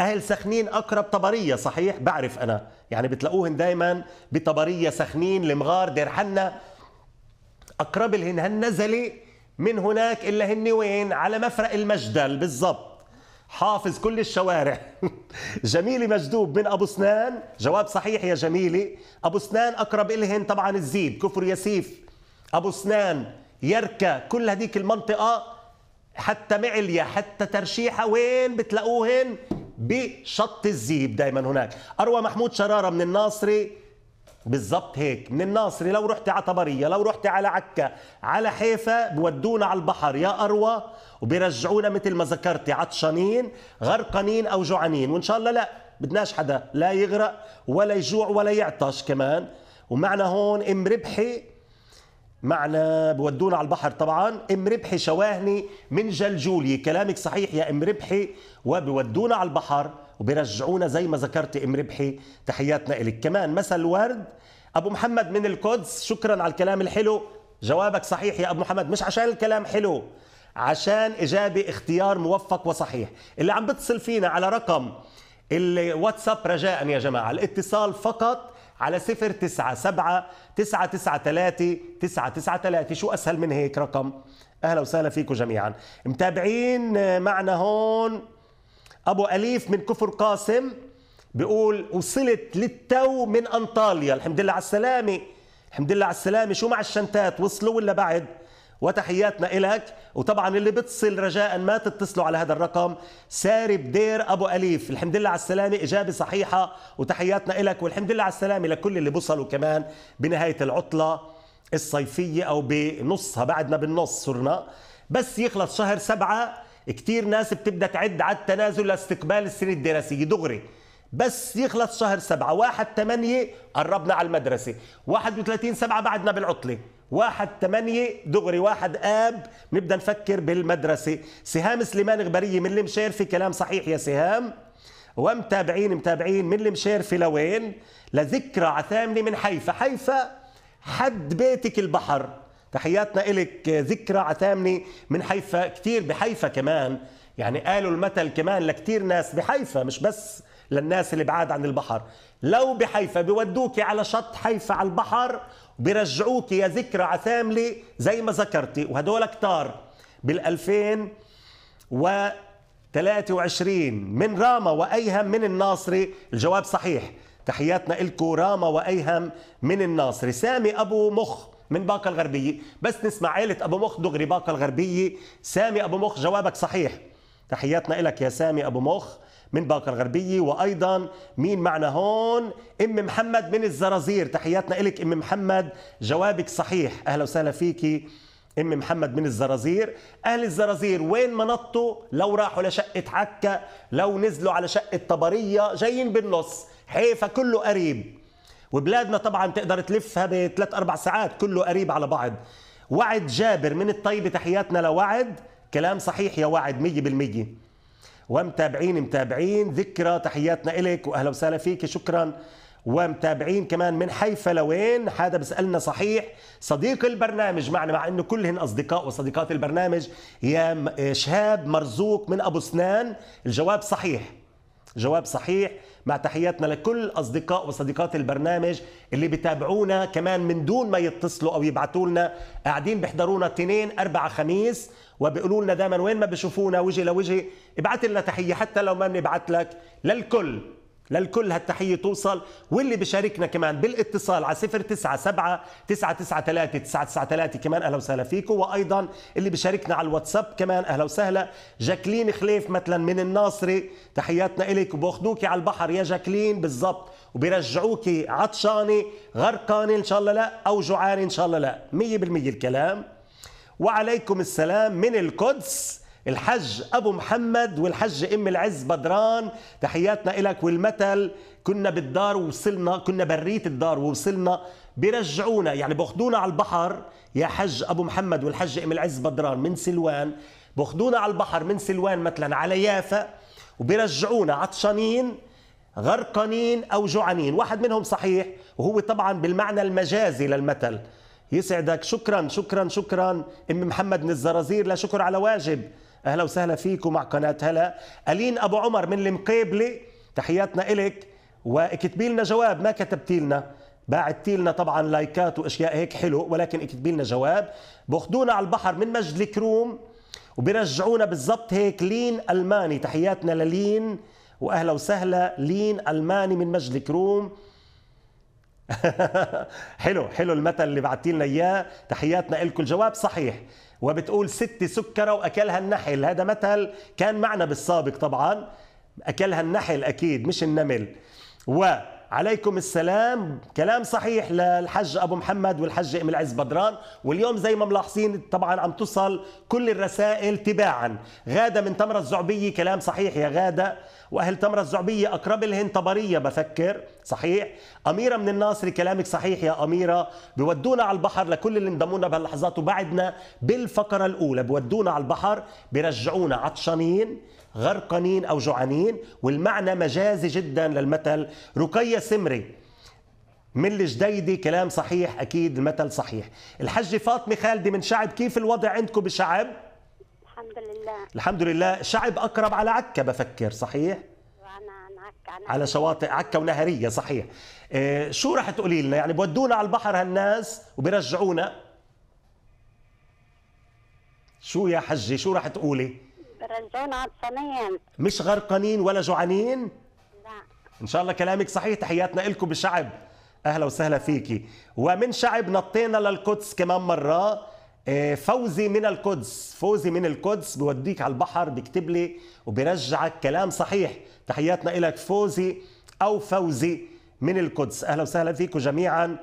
اهل سخنين اقرب طبريه صحيح بعرف انا يعني بتلاقوهن دائما بطبريه سخنين لمغار دير حنا اقرب لهن هالنزله من هناك الا هن وين على مفرق المجدل بالضبط حافظ كل الشوارع جميلي مجدوب من ابو سنان جواب صحيح يا جميلي ابو سنان اقرب الهن طبعا الزيب كفر يسيف ابو سنان يركا كل هذيك المنطقه حتى معليا حتى ترشيحه وين بتلاقوهن بشط الزيب دائما هناك اروى محمود شراره من الناصري بالضبط هيك من الناصري لو رحت على طبريه لو رحت على عكا على حيفا بودونا على البحر يا اروى وبيرجعونا مثل ما ذكرتي عطشانين غرقانين او جوعانين وان شاء الله لا بدناش حدا لا يغرق ولا يجوع ولا يعطش كمان ومعنا هون ام ربحي معنا بودونا على البحر طبعا ام ربحي شواهني من جلجولي كلامك صحيح يا ام ربحي وبودونا على البحر وبرجعونا زي ما ذكرت ام ربحي تحياتنا لك كمان مثل ورد ابو محمد من القدس شكرا على الكلام الحلو جوابك صحيح يا ابو محمد مش عشان الكلام حلو عشان إجابة اختيار موفق وصحيح اللي عم بتصل فينا على رقم الواتساب رجاء يا جماعة الاتصال فقط على صفر تسعة تسعة 993 شو اسهل من هيك رقم اهلا وسهلا فيكم جميعا متابعين معنا هون ابو اليف من كفر قاسم بيقول وصلت للتو من انطاليا الحمد لله على السلامه الحمد لله على السلامه شو مع الشنتات وصلوا ولا بعد وتحياتنا إلك وطبعا اللي بتصل رجاء ما تتصلوا على هذا الرقم ساري بدير أبو أليف الحمد لله على السلامة إجابة صحيحة وتحياتنا إلك والحمد لله على السلامة لكل اللي بوصلوا كمان بنهاية العطلة الصيفية أو بنصها بعدنا بالنص صرنا بس يخلص شهر سبعة كتير ناس بتبدأ تعد على التنازل لاستقبال السنة الدراسية دغري بس يخلص شهر سبعة واحد ثمانية قربنا على المدرسة 31 سبعة بعدنا بالعطلة واحد تمانية دغري واحد آب نبدأ نفكر بالمدرسة سهام سليمان غبرية من اللي مشير في كلام صحيح يا سهام ومتابعين متابعين من اللي مشير في لوين لذكرى عثامنة من حيفا حيفا حد بيتك البحر تحياتنا إلك ذكرى عثامنة من حيفا كتير بحيفا كمان يعني قالوا المثل كمان لكتير ناس بحيفا مش بس للناس اللي بعاد عن البحر لو بحيفا بودوك على شط حيفا على البحر برجعوك يا ذكرى عثاملة زي ما ذكرتي وهدول كتار بال2000 و 23 من راما وأيهم من الناصري الجواب صحيح تحياتنا إلكو راما وأيهم من الناصري سامي أبو مخ من باقة الغربية بس نسمع عيلة أبو مخ دغري باقة الغربية سامي أبو مخ جوابك صحيح تحياتنا لك يا سامي أبو مخ من باقة الغربية وأيضا مين معنا هون أم محمد من الزرازير تحياتنا إلك أم محمد جوابك صحيح أهلا وسهلا فيكي أم محمد من الزرازير أهل الزرازير وين ما نطوا لو راحوا لشقة عكا لو نزلوا على شقة طبرية جايين بالنص حيفا كله قريب وبلادنا طبعا تقدر تلفها بثلاث أربع ساعات كله قريب على بعض وعد جابر من الطيبة تحياتنا لوعد كلام صحيح يا وعد مية بالمية ومتابعين متابعين ذكرى تحياتنا إلك وأهلا وسهلا فيك شكرا ومتابعين كمان من حيفا لوين حدا بسألنا صحيح صديق البرنامج معنا مع انه كلهن اصدقاء وصديقات البرنامج يا شهاب مرزوق من ابو سنان الجواب صحيح جواب صحيح مع تحياتنا لكل أصدقاء وصديقات البرنامج اللي بيتابعونا كمان من دون ما يتصلوا أو يبعثوا لنا قاعدين بيحضرونا اثنين أربعة خميس وبيقولوا لنا دائما وين ما بيشوفونا وجه لوجه ابعث لنا تحية حتى لو ما بنبعث لك للكل للكل هالتحيه توصل واللي بشاركنا كمان بالاتصال على 097 993 993 كمان اهلا وسهلا فيكم وايضا اللي بشاركنا على الواتساب كمان اهلا وسهلا جاكلين خليف مثلا من الناصري تحياتنا الك وباخذوكي على البحر يا جاكلين بالضبط وبرجعوكي عطشانه غرقانه ان شاء الله لا او جوعانه ان شاء الله لا 100% الكلام وعليكم السلام من القدس الحج ابو محمد والحج ام العز بدران تحياتنا لك والمثل كنا بالدار ووصلنا كنا بريت الدار ووصلنا بيرجعونا يعني باخذونا على البحر يا حج ابو محمد والحج ام العز بدران من سلوان باخذونا على البحر من سلوان مثلا على يافا وبيرجعونا عطشانين غرقانين او جوعانين واحد منهم صحيح وهو طبعا بالمعنى المجازي للمثل يسعدك شكرا شكرا شكرا ام محمد من الزرازير لا شكر على واجب اهلا وسهلا فيكم مع قناه هلا الين ابو عمر من المقيبله تحياتنا الك واكتبي لنا جواب ما كتبتي لنا بعتي لنا طبعا لايكات واشياء هيك حلو ولكن اكتبي لنا جواب بخدونا على البحر من مجد الكروم وبرجعونا بالضبط هيك لين الماني تحياتنا للين واهلا وسهلا لين الماني من مجد الكروم حلو حلو المثل اللي بعتي لنا اياه تحياتنا لكم الجواب صحيح وبتقول ست سكرة وأكلها النحل هذا مثل كان معنا بالسابق طبعا أكلها النحل أكيد مش النمل وعليكم السلام كلام صحيح للحج أبو محمد والحج أم العز بدران واليوم زي ما ملاحظين طبعا عم تصل كل الرسائل تباعا غادة من تمرة الزعبية كلام صحيح يا غادة واهل تمره الزعبيه اقرب لهن طبريه بفكر صحيح اميره من الناصر كلامك صحيح يا اميره بودونا على البحر لكل اللي انضمونا بهاللحظات وبعدنا بالفقره الاولى بودونا على البحر برجعونا عطشانين غرقانين او جوعانين والمعنى مجازي جدا للمثل رقيه سمري من الجديدي كلام صحيح أكيد المثل صحيح الحجة فاطمة خالدي من شعب كيف الوضع عندكم بشعب؟ الحمد لله الحمد لله شعب أقرب على عكا بفكر صحيح؟ أنا عن عكا عن على شواطئ عكا ونهرية صحيح إيه شو راح تقولي لنا يعني بودونا على البحر هالناس وبرجعونا شو يا حجي شو راح تقولي؟ برجعونا عطشانين مش غرقانين ولا جوعانين؟ لا ان شاء الله كلامك صحيح تحياتنا لكم بالشعب اهلا وسهلا فيكي ومن شعب نطينا للقدس كمان مره آه، فوزي من القدس فوزي من القدس بيوديك على البحر بيكتب لي وبيرجعك كلام صحيح تحياتنا لك فوزي أو فوزي من القدس أهلا وسهلا فيكم جميعا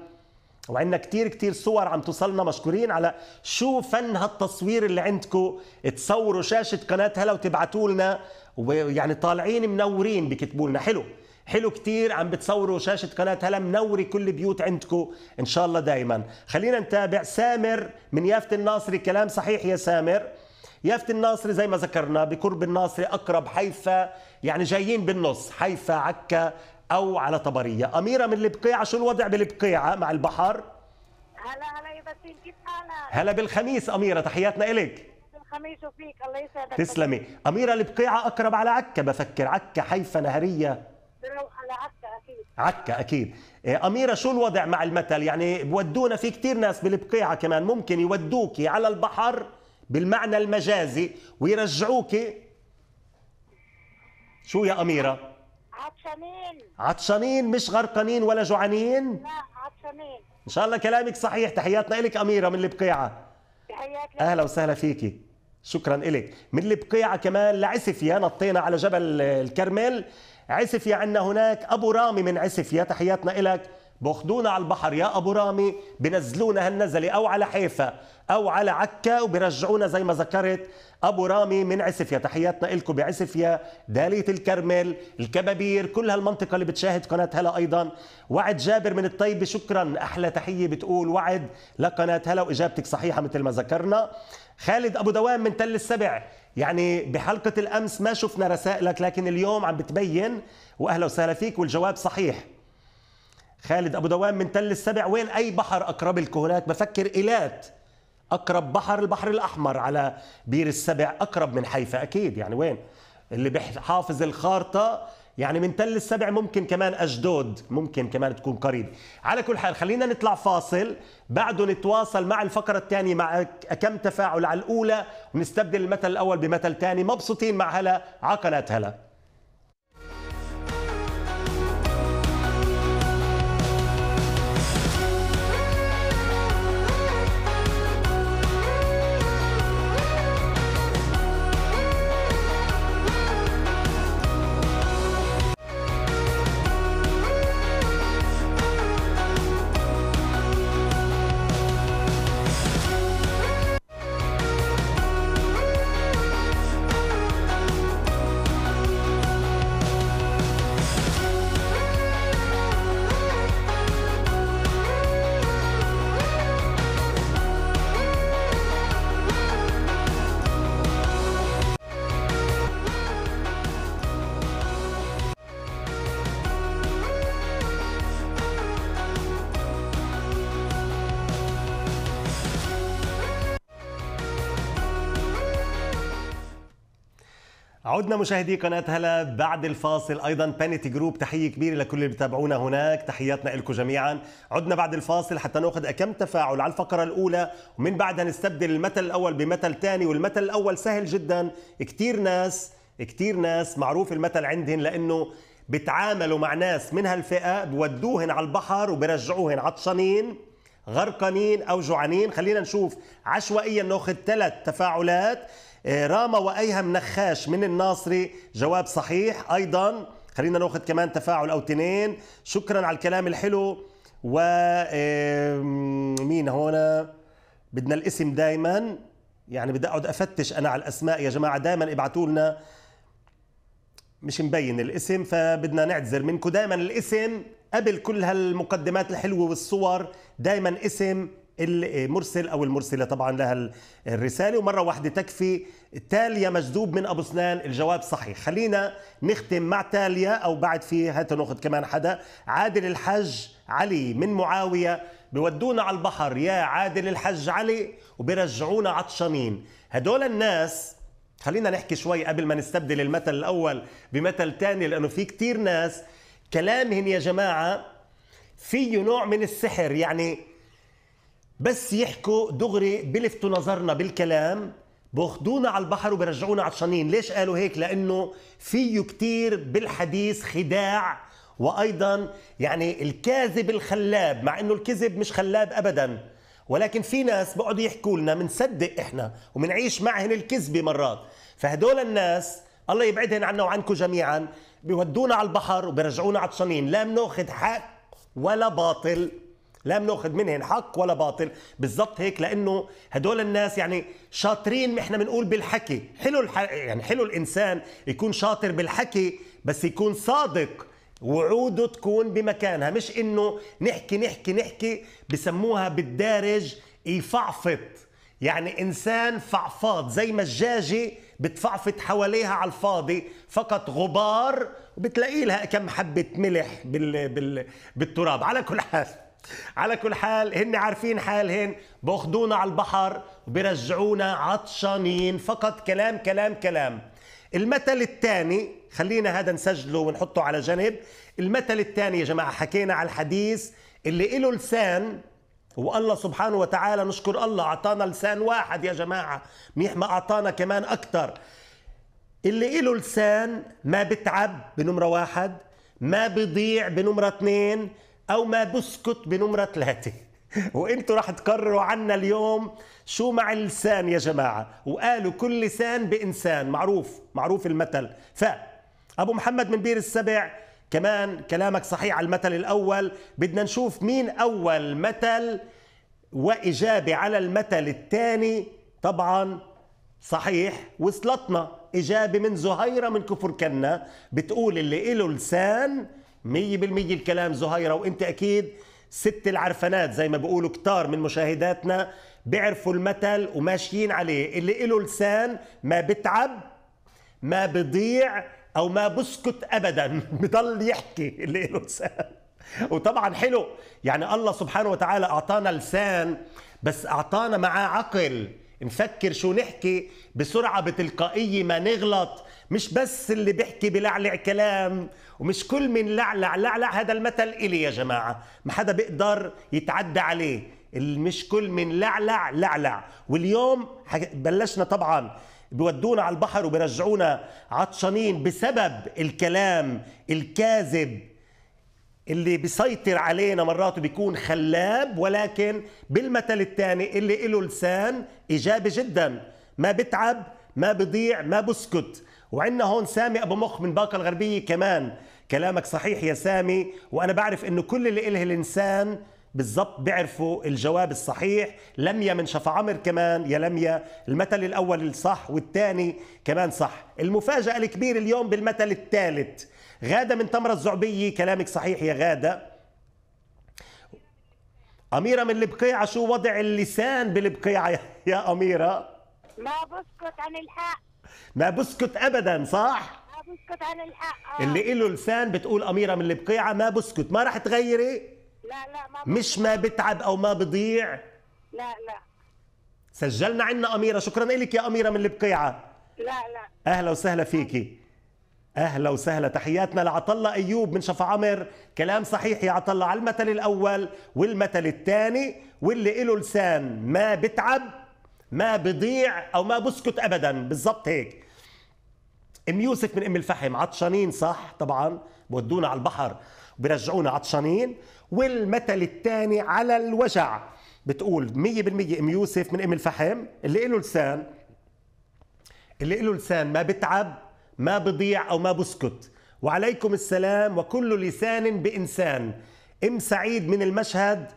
وعندنا كتير كتير صور عم توصلنا مشكورين على شو فن هالتصوير اللي عندكم تصوروا شاشة قناة هلا وتبعتوا لنا ويعني طالعين منورين بكتبوا لنا حلو حلو كتير عم بتصوروا شاشة قناة هلا منوري كل بيوت عندكم إن شاء الله دايما خلينا نتابع سامر من يافت الناصري كلام صحيح يا سامر يافت الناصري زي ما ذكرنا بقرب الناصري أقرب حيفا يعني جايين بالنص حيفا عكا أو على طبرية أميرة من البقيعة شو الوضع بالبقيعة مع البحر هلا هلا يا بسين كيف حالك هلا بالخميس أميرة تحياتنا إلك الخميس وفيك الله يسعدك تسلمي أميرة البقيعة أقرب على عكا بفكر عكا حيفا نهرية بنروح على عكا اكيد عكا اكيد إيه، اميره شو الوضع مع المثل يعني بودونا في كثير ناس بالبقيعه كمان ممكن يودوكي على البحر بالمعنى المجازي ويرجعوكي شو يا اميره عطشانين عطشانين مش غرقانين ولا جوعانين لا عطشانين ان شاء الله كلامك صحيح تحياتنا لك اميره من البقيعه تحياتي اهلا وسهلا فيكي شكرا لك من البقيعه كمان لعسفيا نطينا على جبل الكرمل عسف يا عندنا هناك أبو رامي من عسف يا تحياتنا إلك بأخذونا على البحر يا أبو رامي بنزلونا هالنزلة أو على حيفا أو على عكا وبرجعونا زي ما ذكرت أبو رامي من عسفيا تحياتنا لكم بعسفيا دالية الكرمل الكبابير كل هالمنطقة اللي بتشاهد قناة هلا أيضا وعد جابر من الطيبة شكرا أحلى تحية بتقول وعد لقناة هلا وإجابتك صحيحة مثل ما ذكرنا خالد أبو دوام من تل السبع يعني بحلقة الأمس ما شفنا رسائلك لكن اليوم عم بتبين وأهلا وسهلا فيك والجواب صحيح خالد أبو دوام من تل السبع وين أي بحر أقرب لك هناك بفكر إيلات أقرب بحر البحر الأحمر على بير السبع أقرب من حيفا أكيد يعني وين اللي بحافظ الخارطة يعني من تل السبع ممكن كمان أجدود ممكن كمان تكون قريبة على كل حال خلينا نطلع فاصل بعده نتواصل مع الفقرة الثانية مع كم تفاعل على الأولى ونستبدل المثل الأول بمثل ثاني مبسوطين مع هلا عقلات هلا عدنا مشاهدي قناة هلا بعد الفاصل أيضا بانيتي جروب تحية كبيرة لكل اللي بتابعونا هناك تحياتنا لكم جميعا عدنا بعد الفاصل حتى ناخذ كم تفاعل على الفقرة الأولى ومن بعدها نستبدل المثل الأول بمثل ثاني والمثل الأول سهل جدا كثير ناس كثير ناس معروف المثل عندهم لأنه بتعاملوا مع ناس من هالفئة بودوهن على البحر وبرجعوهن عطشانين غرقانين أو جوعانين خلينا نشوف عشوائيا ناخذ ثلاث تفاعلات آه، راما وأيهم نخاش من الناصري جواب صحيح أيضا خلينا ناخذ كمان تفاعل أو تنين شكرا على الكلام الحلو و مين هنا بدنا الاسم دائما يعني بدي اقعد افتش انا على الاسماء يا جماعه دائما ابعتوا لنا مش مبين الاسم فبدنا نعتذر منكم دائما الاسم قبل كل هالمقدمات الحلوه والصور دائما اسم المرسل او المرسله طبعا لها الرساله ومره واحده تكفي تاليا مجذوب من ابو سنان الجواب صحيح خلينا نختم مع تاليا او بعد في هات ناخذ كمان حدا عادل الحج علي من معاويه بودونا على البحر يا عادل الحج علي وبرجعونا عطشانين هدول الناس خلينا نحكي شوي قبل ما نستبدل المثل الاول بمثل تاني لانه في كتير ناس كلامهم يا جماعه فيه نوع من السحر يعني بس يحكوا دغري بلفتوا نظرنا بالكلام بأخدونا على البحر وبرجعونا عطشانين ليش قالوا هيك لأنه فيه كتير بالحديث خداع وأيضا يعني الكاذب الخلاب مع أنه الكذب مش خلاب أبدا ولكن في ناس بقعدوا يحكوا لنا بنصدق إحنا وبنعيش معهن الكذبة مرات فهدول الناس الله يبعدهن عنا وعنكم جميعا بيودونا على البحر وبرجعونا عطشانين لا بناخذ حق ولا باطل لا بناخذ منهن حق ولا باطل بالضبط هيك لانه هدول الناس يعني شاطرين احنا بنقول بالحكي حلو الح... يعني حلو الانسان يكون شاطر بالحكي بس يكون صادق وعوده تكون بمكانها مش انه نحكي نحكي نحكي بسموها بالدارج يفعفط يعني انسان فعفاض زي ما الدجاجه بتفعفط حواليها على الفاضي فقط غبار وبتلاقي لها كم حبه ملح بال... بال... بالتراب على كل حال على كل حال هن عارفين حالهن بأخذونا على البحر وبيرجعونا عطشانين فقط كلام كلام كلام المثل الثاني خلينا هذا نسجله ونحطه على جنب المثل الثاني يا جماعة حكينا على الحديث اللي له لسان والله سبحانه وتعالى نشكر الله أعطانا لسان واحد يا جماعة منيح ما أعطانا كمان أكثر اللي له لسان ما بتعب بنمرة واحد ما بضيع بنمرة اثنين او ما بسكت بنمره ثلاثه وانتوا راح تقرروا عنا اليوم شو مع اللسان يا جماعه وقالوا كل لسان بانسان معروف معروف المثل ف ابو محمد من بير السبع كمان كلامك صحيح على المثل الاول بدنا نشوف مين اول مثل واجابه على المثل الثاني طبعا صحيح وصلتنا إجابة من زهيرة من كفر كنا بتقول اللي إله لسان مية بالمية الكلام زهيرة وانت اكيد ست العرفنات زي ما بيقولوا كتار من مشاهداتنا بيعرفوا المثل وماشيين عليه اللي له لسان ما بتعب ما بضيع او ما بسكت ابدا بضل يحكي اللي له لسان وطبعا حلو يعني الله سبحانه وتعالى اعطانا لسان بس اعطانا معاه عقل نفكر شو نحكي بسرعة بتلقائية ما نغلط مش بس اللي بيحكي بلعلع كلام ومش كل من لعلع لعلع هذا المثل إلي يا جماعة ما حدا بيقدر يتعدى عليه مش كل من لعلع لعلع واليوم بلشنا طبعا بيودونا على البحر وبيرجعونا عطشانين بسبب الكلام الكاذب اللي بيسيطر علينا مرات بيكون خلاب ولكن بالمثل الثاني اللي له لسان ايجابي جدا ما بتعب ما بضيع ما بسكت وعندنا هون سامي ابو مخ من باقه الغربيه كمان كلامك صحيح يا سامي وانا بعرف انه كل اللي إله الانسان بالضبط بيعرفوا الجواب الصحيح لميا من شفا عمر كمان يا لميا المثل الاول الصح والثاني كمان صح المفاجاه الكبيره اليوم بالمثل الثالث غادة من تمرة الزعبية كلامك صحيح يا غادة أميرة من البقيعة شو وضع اللسان بالبقيعة يا أميرة ما بسكت عن الحق ما بسكت أبدا صح ما بسكت عن الحق آه. اللي له لسان بتقول أميرة من البقيعة ما بسكت ما راح تغيري لا لا ما بسكت. مش ما بتعب أو ما بضيع لا لا سجلنا عنا أميرة شكرا لك يا أميرة من البقيعة لا لا أهلا وسهلا فيكي اهلا وسهلا تحياتنا لعطلة ايوب من شفا عمر كلام صحيح يا عطلة على المثل الاول والمثل الثاني واللي له لسان ما بتعب ما بضيع او ما بسكت ابدا بالضبط هيك ام يوسف من ام الفحم عطشانين صح طبعا بودونا على البحر برجعونا عطشانين والمثل الثاني على الوجع بتقول 100% ام يوسف من ام الفحم اللي له لسان اللي له لسان ما بتعب ما بضيع أو ما بسكت وعليكم السلام وكل لسان بإنسان ام سعيد من المشهد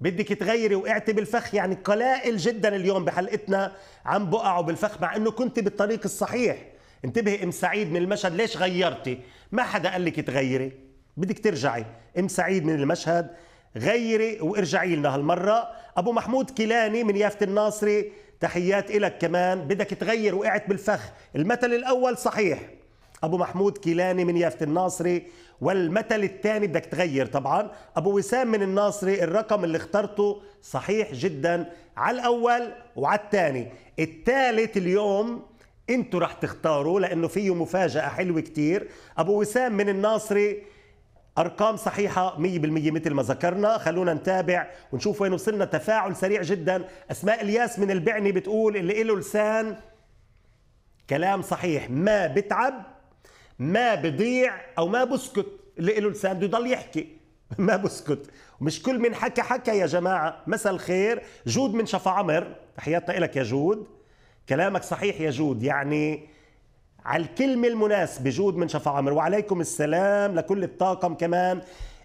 بدك تغيري وقعتي بالفخ يعني قلائل جدا اليوم بحلقتنا عم بقعوا بالفخ مع انه كنت بالطريق الصحيح انتبهي ام سعيد من المشهد ليش غيرتي ما حدا قال لك تغيري بدك ترجعي ام سعيد من المشهد غيري وارجعي لنا هالمره ابو محمود كيلاني من يافت الناصري تحيات إلك كمان بدك تغير وقعت بالفخ المثل الأول صحيح أبو محمود كيلاني من يافت الناصري والمثل الثاني بدك تغير طبعا أبو وسام من الناصري الرقم اللي اخترته صحيح جدا على الأول وعلى الثاني الثالث اليوم انتوا رح تختاروا لأنه فيه مفاجأة حلوة كتير أبو وسام من الناصري ارقام صحيحه 100% مثل ما ذكرنا خلونا نتابع ونشوف وين وصلنا تفاعل سريع جدا اسماء الياس من البعني بتقول اللي له لسان كلام صحيح ما بتعب ما بضيع او ما بسكت اللي له لسان بده يضل يحكي ما بسكت مش كل من حكى حكى يا جماعه مساء الخير جود من شفا عمر تحياتنا لك يا جود كلامك صحيح يا جود يعني على الكلمة المناسبة جود من شفا عمر وعليكم السلام لكل الطاقم كمان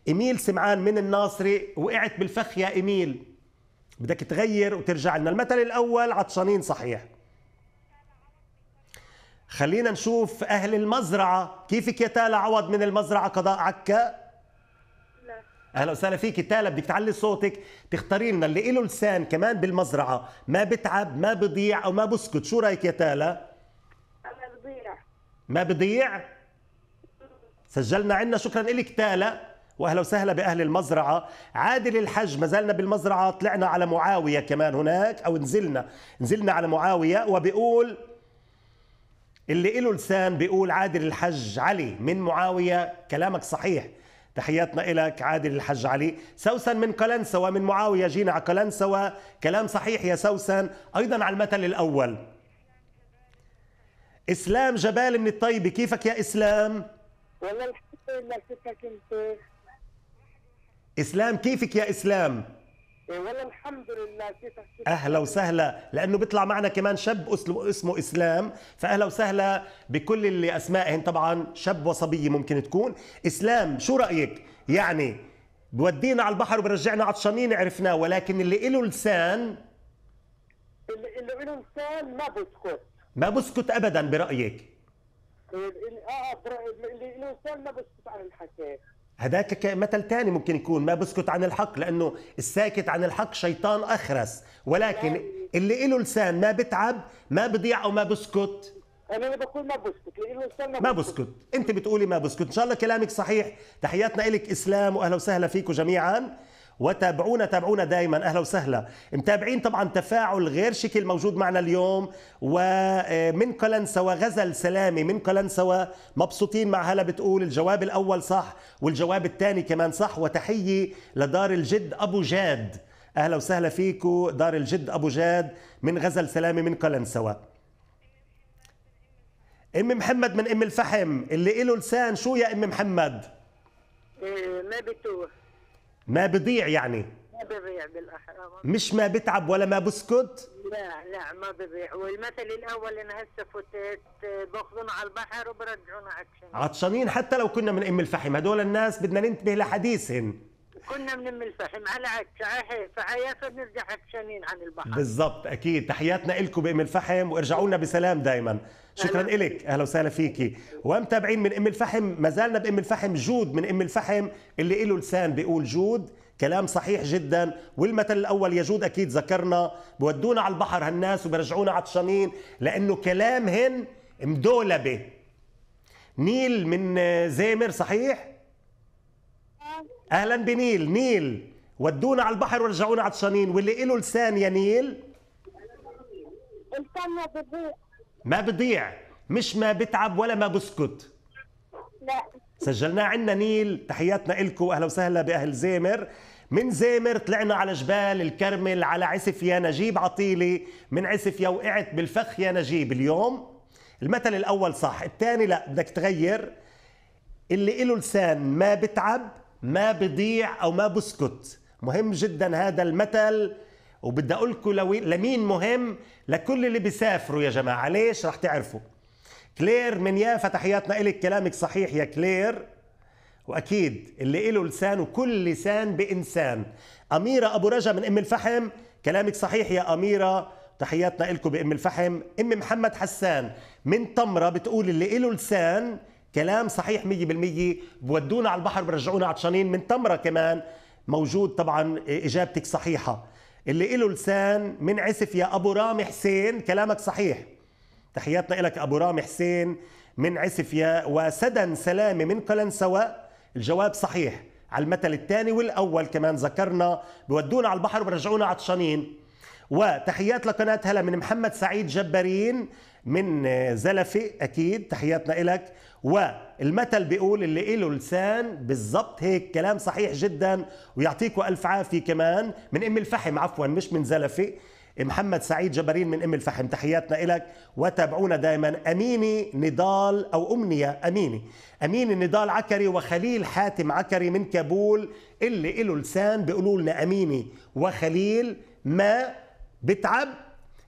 إميل سمعان من الناصري وقعت بالفخ يا إميل بدك تغير وترجع لنا المثل الأول عطشانين صحيح خلينا نشوف أهل المزرعة كيفك يا تالا عوض من المزرعة قضاء عكا لا. اهلا وسهلا فيك تالا بدك تعلي صوتك تختاري لنا اللي له لسان كمان بالمزرعه ما بتعب ما بضيع او ما بسكت شو رايك يا تالا ما بضيع سجلنا عنا شكرا لك تالا واهلا وسهلا باهل المزرعه عادل الحج ما زلنا بالمزرعه طلعنا على معاويه كمان هناك او نزلنا نزلنا على معاويه وبيقول اللي له لسان بيقول عادل الحج علي من معاويه كلامك صحيح تحياتنا لك عادل الحج علي سوسن من قلنسوة من معاوية جينا على قلنسوة كلام صحيح يا سوسن أيضا على المثل الأول اسلام جبال من الطيبه كيفك يا اسلام والله الحمد لله كيفك انت اسلام كيفك يا اسلام إيه، والله الحمد لله كيفك اهلا وسهلا لانه بيطلع معنا كمان شاب اسمه اسلام فاهلا وسهلا بكل اللي اسمائهم طبعا شاب وصبيه ممكن تكون اسلام شو رايك يعني بودينا على البحر وبرجعنا عطشانين عرفناه ولكن اللي له لسان اللي له لسان ما بسكت ما بسكت ابدا برايك اه برايي الانسان ما بسكت عن الحكي هذاك مثل ثاني ممكن يكون ما بسكت عن الحق لانه الساكت عن الحق شيطان اخرس ولكن اللي له لسان ما بتعب ما بضيع او ما بسكت انا بقول ما بسكت لانه الانسان ما, ما بسكت انت بتقولي ما بسكت ان شاء الله كلامك صحيح تحياتنا لك اسلام واهلا وسهلا فيكم جميعا وتابعونا تابعونا دائما اهلا وسهلا متابعين طبعا تفاعل غير شكل موجود معنا اليوم ومن آه، قلنسا غزل سلامي من قلنسا مبسوطين مع هلا بتقول الجواب الاول صح والجواب الثاني كمان صح وتحيه لدار الجد ابو جاد اهلا وسهلا فيكم دار الجد ابو جاد من غزل سلامي من قلنسوا ام محمد من ام الفحم اللي له لسان شو يا ام محمد إيه، ما بتوه ما بضيع يعني ما بضيع بالاحرى مش ما بتعب ولا ما بسكت لا لا ما بضيع والمثل الاول انا هسه فتت باخذونا على البحر وبرجعونا عطشانين عطشانين حتى لو كنا من ام الفحم هدول الناس بدنا ننتبه لحديثهم كنا من ام الفحم على عكا فعيا بنرجع عطشانين عن البحر بالضبط اكيد تحياتنا لكم بام الفحم وارجعوا لنا بسلام دائما شكرا لك اهلا وسهلا فيكي ومتابعين من ام الفحم ما زالنا بام الفحم جود من ام الفحم اللي له لسان بيقول جود كلام صحيح جدا والمثل الاول يجود اكيد ذكرنا بودونا على البحر هالناس وبرجعونا عطشانين لانه كلامهن مدولبه نيل من زامر صحيح اهلا بنيل نيل ودونا على البحر ورجعونا عطشانين واللي له لسان يا نيل لسان ما بضيع ما بضيع مش ما بتعب ولا ما بسكت لا سجلناه عندنا نيل تحياتنا لكم اهلا وسهلا باهل زامر من زامر طلعنا على جبال الكرمل على عسف يا نجيب عطيلي من عسف يا وقعت بالفخ يا نجيب اليوم المثل الاول صح الثاني لا بدك تغير اللي له لسان ما بتعب ما بضيع او ما بسكت مهم جدا هذا المثل وبدي اقول لكم لو لمين مهم لكل اللي بيسافروا يا جماعه ليش رح تعرفوا كلير من يافا تحياتنا إلك كلامك صحيح يا كلير واكيد اللي له لسان وكل لسان بانسان اميره ابو رجا من ام الفحم كلامك صحيح يا اميره تحياتنا لكم بام الفحم ام محمد حسان من طمره بتقول اللي له لسان كلام صحيح 100% بودونا على البحر برجعونا عطشانين من تمره كمان موجود طبعا اجابتك صحيحه اللي له لسان من عسف يا ابو رامي حسين كلامك صحيح تحياتنا لك ابو رامي حسين من عسف يا وسدن سلامه من قلنسواء الجواب صحيح على المثل الثاني والاول كمان ذكرنا بودونا على البحر وبرجعونا عطشانين وتحيات لقناه هلا من محمد سعيد جبارين من زلفه اكيد تحياتنا لك والمثل بيقول اللي له لسان بالظبط هيك كلام صحيح جدا ويعطيكم الف عافيه كمان من ام الفحم عفوا مش من زلفه محمد سعيد جبرين من ام الفحم تحياتنا إلك وتابعونا دائما اميني نضال او امنيه اميني اميني نضال عكري وخليل حاتم عكري من كابول اللي له لسان بيقولوا لنا اميني وخليل ما بتعب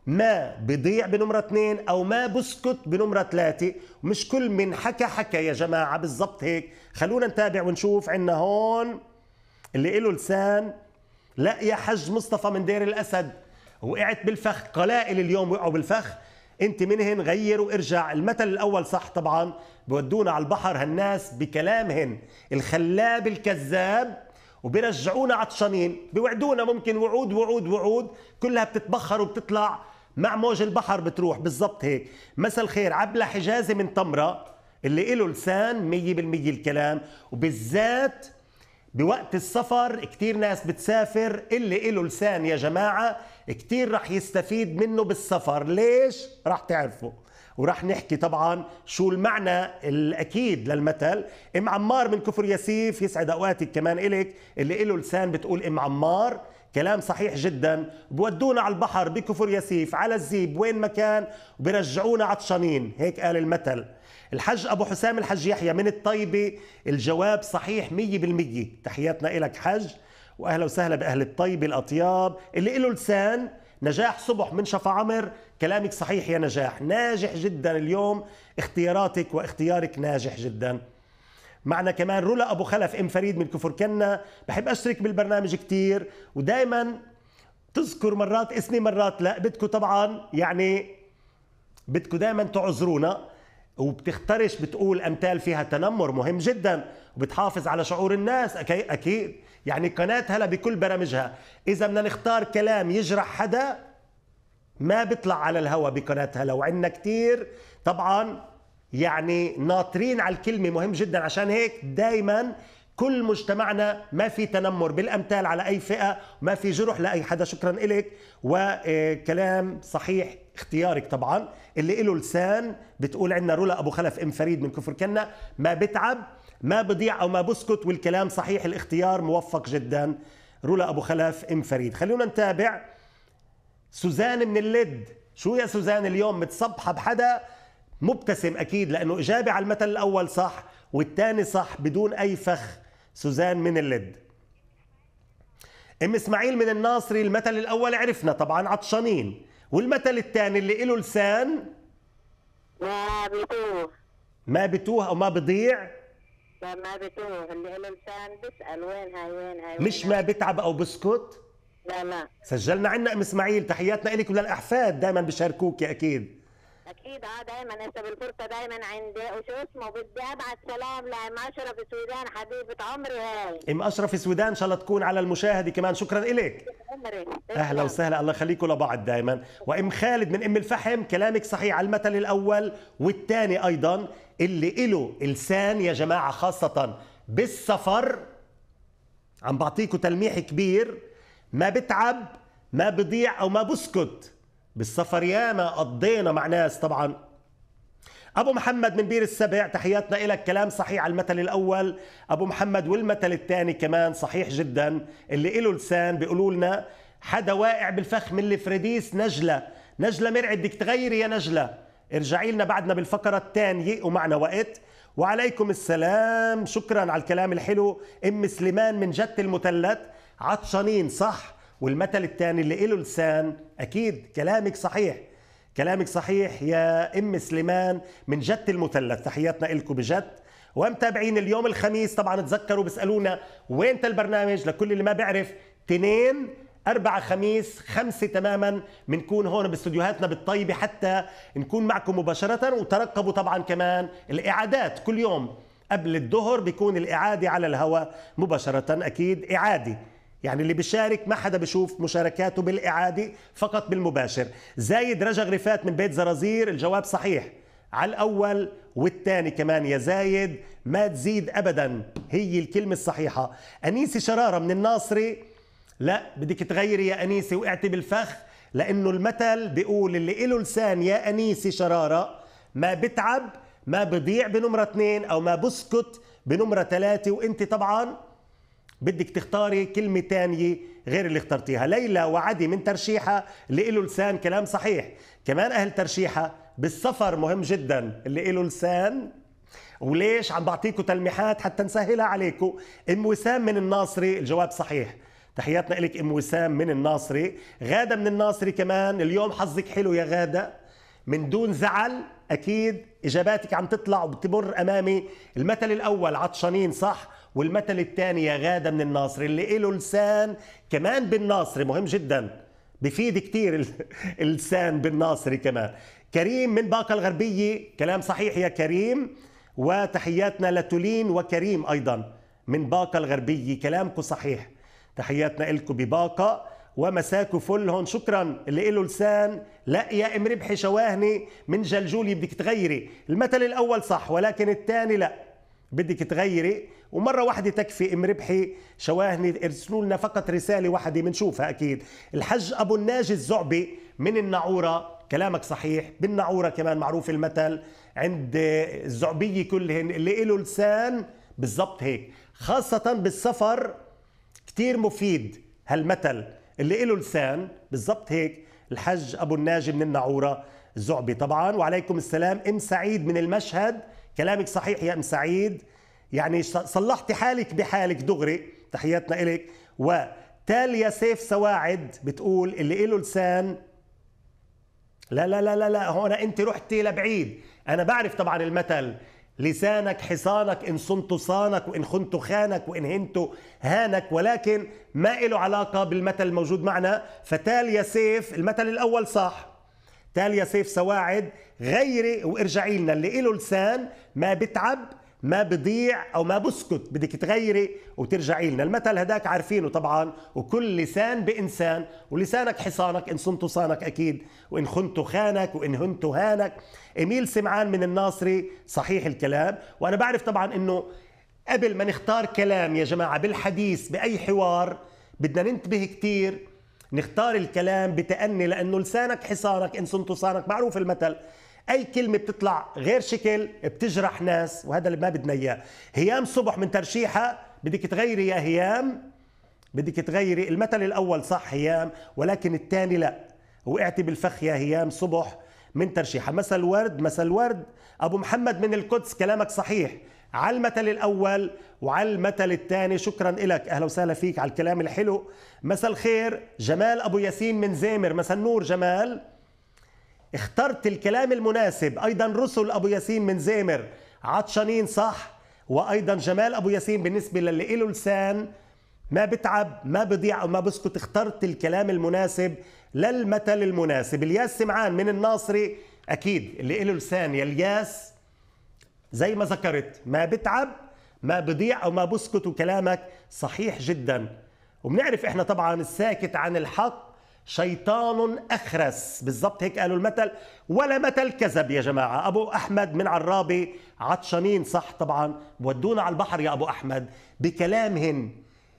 ما بضيع بنمرة اثنين أو ما بسكت بنمرة ثلاثة مش كل من حكى حكى يا جماعة بالضبط هيك خلونا نتابع ونشوف عنا هون اللي له لسان لا يا حج مصطفى من دير الأسد وقعت بالفخ قلائل اليوم وقعوا بالفخ انت منهن غير وارجع المثل الاول صح طبعا بودونا على البحر هالناس بكلامهن الخلاب الكذاب وبرجعونا عطشانين بوعدونا ممكن وعود وعود وعود كلها بتتبخر وبتطلع مع موج البحر بتروح بالضبط هيك مساء الخير عبلة حجازي من طمرة اللي له لسان 100% الكلام وبالذات بوقت السفر كثير ناس بتسافر اللي له لسان يا جماعة كثير رح يستفيد منه بالسفر ليش؟ رح تعرفوا ورح نحكي طبعا شو المعنى الاكيد للمثل ام عمار من كفر ياسيف يسعد اوقاتك كمان الك اللي له لسان بتقول ام عمار كلام صحيح جدا بودونا على البحر بكفر ياسيف على الزيب وين ما كان وبرجعونا عطشانين هيك قال المثل الحج أبو حسام الحج يحيى من الطيبة الجواب صحيح مية بالمية تحياتنا إلك حج وأهلا وسهلا بأهل الطيبة الأطياب اللي له لسان نجاح صبح من شفا عمر كلامك صحيح يا نجاح ناجح جدا اليوم اختياراتك واختيارك ناجح جدا معنا كمان رولا ابو خلف ام فريد من كفر كنا بحب اشترك بالبرنامج كتير ودائما تذكر مرات اسمي مرات لا بدكم طبعا يعني بدكم دائما تعذرونا وبتخترش بتقول امثال فيها تنمر مهم جدا وبتحافظ على شعور الناس اكيد يعني قناه هلا بكل برامجها اذا بدنا نختار كلام يجرح حدا ما بيطلع على الهوا بقناه هلا وعندنا كثير طبعا يعني ناطرين على الكلمة مهم جدا عشان هيك دايما كل مجتمعنا ما في تنمر بالأمثال على أي فئة ما في جرح لأي حدا شكرا إلك وكلام صحيح اختيارك طبعا اللي له لسان بتقول عندنا رولا أبو خلف أم فريد من كفر كنا ما بتعب ما بضيع أو ما بسكت والكلام صحيح الاختيار موفق جدا رولا أبو خلف أم فريد خلونا نتابع سوزان من اللد شو يا سوزان اليوم متصبحة بحدا مبتسم اكيد لانه اجابه على المثل الاول صح والثاني صح بدون اي فخ سوزان من اللد ام اسماعيل من الناصري المثل الاول عرفنا طبعا عطشانين والمثل الثاني اللي له لسان ما بتوه ما بتوه او ما بضيع ما بتوه اللي له لسان بيسال وين هاي وين هاي وين مش ما بتعب او بسكت لا لا سجلنا عنا ام اسماعيل تحياتنا لك وللاحفاد دائما بشاركوك اكيد اكيد اه دايما انت بالفرصه دايما عندي وشو اسمه بدي ابعت سلام لام اشرف السودان حبيبه عمري هاي ام اشرف السودان ان شاء الله تكون على المشاهده كمان شكرا الك اهلا وسهلا الله يخليكم لبعض دايما وام خالد من ام الفحم كلامك صحيح على المثل الاول والثاني ايضا اللي له لسان يا جماعه خاصه بالسفر عم بعطيكم تلميح كبير ما بتعب ما بضيع او ما بسكت بالسفر ياما قضينا مع ناس طبعا ابو محمد من بير السبع تحياتنا لك كلام صحيح على المثل الاول ابو محمد والمثل الثاني كمان صحيح جدا اللي له لسان بيقولوا لنا حدا واقع بالفخ اللي فريديس نجله نجله مرعي بدك تغيري يا نجله ارجعي لنا بعدنا بالفقره الثانيه ومعنا وقت وعليكم السلام شكرا على الكلام الحلو ام سليمان من جت المثلث عطشانين صح والمثل الثاني اللي له لسان اكيد كلامك صحيح كلامك صحيح يا ام سليمان من جد المثلث تحياتنا لكم بجد ومتابعين اليوم الخميس طبعا تذكروا بيسالونا وين البرنامج لكل اللي ما بيعرف تنين أربعة خميس خمسة تماما بنكون هون باستديوهاتنا بالطيبة حتى نكون معكم مباشرة وترقبوا طبعا كمان الإعادات كل يوم قبل الظهر بيكون الإعادة على الهواء مباشرة أكيد إعادة يعني اللي بيشارك ما حدا بيشوف مشاركاته بالإعادة فقط بالمباشر زايد رجا غريفات من بيت زرازير الجواب صحيح على الأول والثاني كمان يا زايد ما تزيد أبدا هي الكلمة الصحيحة أنيسة شرارة من الناصري لا بدك تغيري يا أنيسة وقعتي بالفخ لأنه المثل بيقول اللي إله لسان يا أنيسة شرارة ما بتعب ما بضيع بنمرة اثنين أو ما بسكت بنمرة ثلاثة وانت طبعا بدك تختاري كلمة تانية غير اللي اخترتيها ليلى وعدي من ترشيحة اللي له لسان كلام صحيح كمان أهل ترشيحة بالسفر مهم جدا اللي له لسان وليش عم بعطيكم تلميحات حتى نسهلها عليكم ام وسام من الناصري الجواب صحيح تحياتنا لك ام وسام من الناصري غاده من الناصري كمان اليوم حظك حلو يا غاده من دون زعل اكيد اجاباتك عم تطلع وبتمر امامي المثل الاول عطشانين صح والمثل الثاني يا غاده من الناصر اللي له لسان كمان بالناصري مهم جدا بفيد كثير اللسان بالناصري كمان كريم من باقه الغربيه كلام صحيح يا كريم وتحياتنا لتولين وكريم ايضا من باقه الغربيه كلامكم صحيح تحياتنا لكم بباقه ومساكو فل هون شكرا اللي له لسان لا يا ام ربحي شواهني من جلجولي بدك تغيري المثل الاول صح ولكن الثاني لا بدك تغيري ومره واحده تكفي ام ربحي شواهني ارسلوا لنا فقط رساله واحده بنشوفها اكيد الحج ابو الناجي الزعبي من النعوره كلامك صحيح بالنعوره كمان معروف المثل عند الزعبيه كلهن اللي له لسان بالضبط هيك خاصه بالسفر كثير مفيد هالمثل اللي له لسان بالضبط هيك الحج ابو الناجي من النعوره زعبي طبعا وعليكم السلام ام سعيد من المشهد كلامك صحيح يا ام سعيد يعني صلحتي حالك بحالك دغري تحياتنا إلك وتاليا سيف سواعد بتقول اللي له لسان لا لا لا لا لا هون انت رحتي لبعيد انا بعرف طبعا المثل لسانك حصانك ان صنت صانك وان خنت خانك وان هنت هانك ولكن ما له علاقه بالمثل الموجود معنا فتاليا سيف المثل الاول صح تاليا سيف سواعد غيري وارجعي لنا اللي له لسان ما بتعب ما بضيع او ما بسكت بدك تغيري وترجعي لنا المثل هداك عارفينه طبعا وكل لسان بانسان ولسانك حصانك ان صنت صانك اكيد وان خنت خانك وان هنت هانك اميل سمعان من الناصري صحيح الكلام وانا بعرف طبعا انه قبل ما نختار كلام يا جماعه بالحديث باي حوار بدنا ننتبه كثير نختار الكلام بتأني لأنه لسانك حصارك إن صنت صانك معروف المثل اي كلمه بتطلع غير شكل بتجرح ناس وهذا اللي ما بدنا اياه هيام صبح من ترشيحها بدك تغيري يا هيام بدك تغيري المثل الاول صح هيام ولكن الثاني لا وقعتي بالفخ يا هيام صبح من ترشيحها مثل ورد مثل ورد ابو محمد من القدس كلامك صحيح على المثل الأول وعلى المثل الثاني شكرا لك أهلا وسهلا فيك على الكلام الحلو مساء الخير جمال أبو ياسين من زامر مساء النور جمال اخترت الكلام المناسب أيضا رسل أبو ياسين من زامر عطشانين صح وأيضا جمال أبو ياسين بالنسبة للي له لسان ما بتعب ما بضيع أو ما بسكت اخترت الكلام المناسب للمثل المناسب الياس سمعان من الناصري أكيد اللي له لسان يا الياس زي ما ذكرت ما بتعب ما بضيع او ما بسكت وكلامك صحيح جدا وبنعرف احنا طبعا الساكت عن الحق شيطان اخرس بالضبط هيك قالوا المثل ولا مثل كذب يا جماعه ابو احمد من عرابي عطشانين صح طبعا ودونا على البحر يا ابو احمد بكلامهن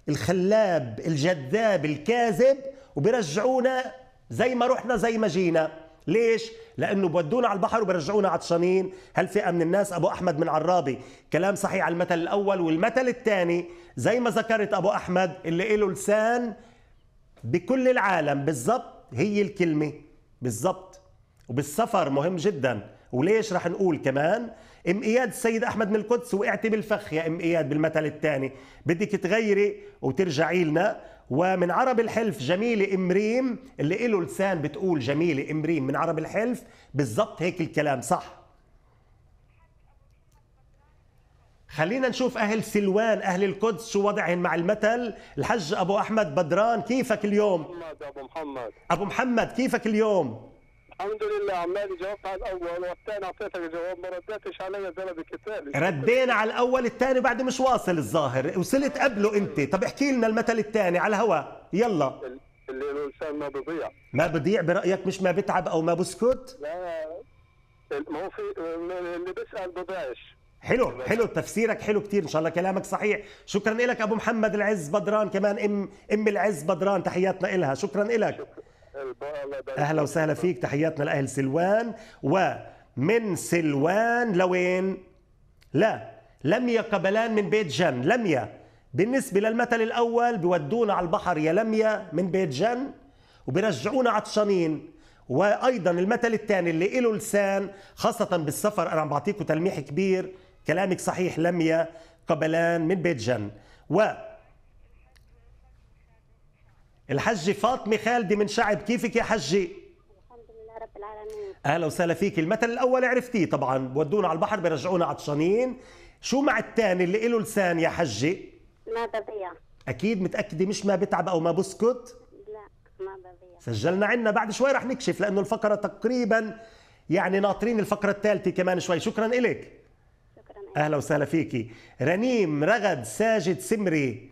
الخلاب الجذاب الكاذب وبرجعونا زي ما رحنا زي ما جينا ليش؟ لأنه بودونا على البحر وبرجعونا عطشانين هالفئة من الناس أبو أحمد من عرابي كلام صحيح على المثل الأول والمثل الثاني زي ما ذكرت أبو أحمد اللي له لسان بكل العالم بالضبط هي الكلمة بالضبط وبالسفر مهم جدا وليش رح نقول كمان ام اياد السيد احمد من القدس وقعتي بالفخ يا ام اياد بالمثل الثاني بدك تغيري وترجعي لنا ومن عرب الحلف جميلة إمريم اللي له لسان بتقول جميلة إمريم من عرب الحلف بالضبط هيك الكلام صح خلينا نشوف أهل سلوان أهل القدس شو وضعهم مع المثل الحج أبو أحمد بدران كيفك اليوم أبو محمد أبو محمد كيفك اليوم الحمد لله عمالي جاوبت على الاول والثاني اعطيتك جواب ما رديتش علي زلمك الثاني ردينا على الاول الثاني بعد مش واصل الظاهر وصلت قبله انت طب احكي لنا المثل الثاني على الهواء يلا اللي الانسان ما بضيع ما بضيع برايك مش ما بتعب او ما بسكت لا ما هو في اللي بيسال بضيعش حلو حلو تفسيرك حلو كتير ان شاء الله كلامك صحيح شكرا لك ابو محمد العز بدران كمان ام ام العز بدران تحياتنا لها شكرا لك شكرا. اهلا وسهلا فيك تحياتنا لاهل سلوان ومن سلوان لوين لا لميا قبلان من بيت جن لميا بالنسبة للمثل الأول بودونا على البحر يا لميا من بيت جن وبرجعونا عطشانين وأيضا المثل الثاني اللي له لسان خاصة بالسفر أنا عم بعطيكم تلميح كبير كلامك صحيح لميا قبلان من بيت جن و الحجة فاطمة خالدي من شعب كيفك يا حجة؟ الحمد لله رب العالمين أهلا وسهلا فيك المثل الأول عرفتيه طبعا بودونا على البحر بيرجعونا عطشانين شو مع الثاني اللي له لسان يا حجة؟ ما ببيع أكيد متأكدة مش ما بتعب أو ما بسكت؟ لا ما ببيع سجلنا عنا بعد شوي رح نكشف لأنه الفقرة تقريبا يعني ناطرين الفقرة الثالثة كمان شوي شكرا إلك شكرا أهلا وسهلا فيكي رنيم رغد ساجد سمري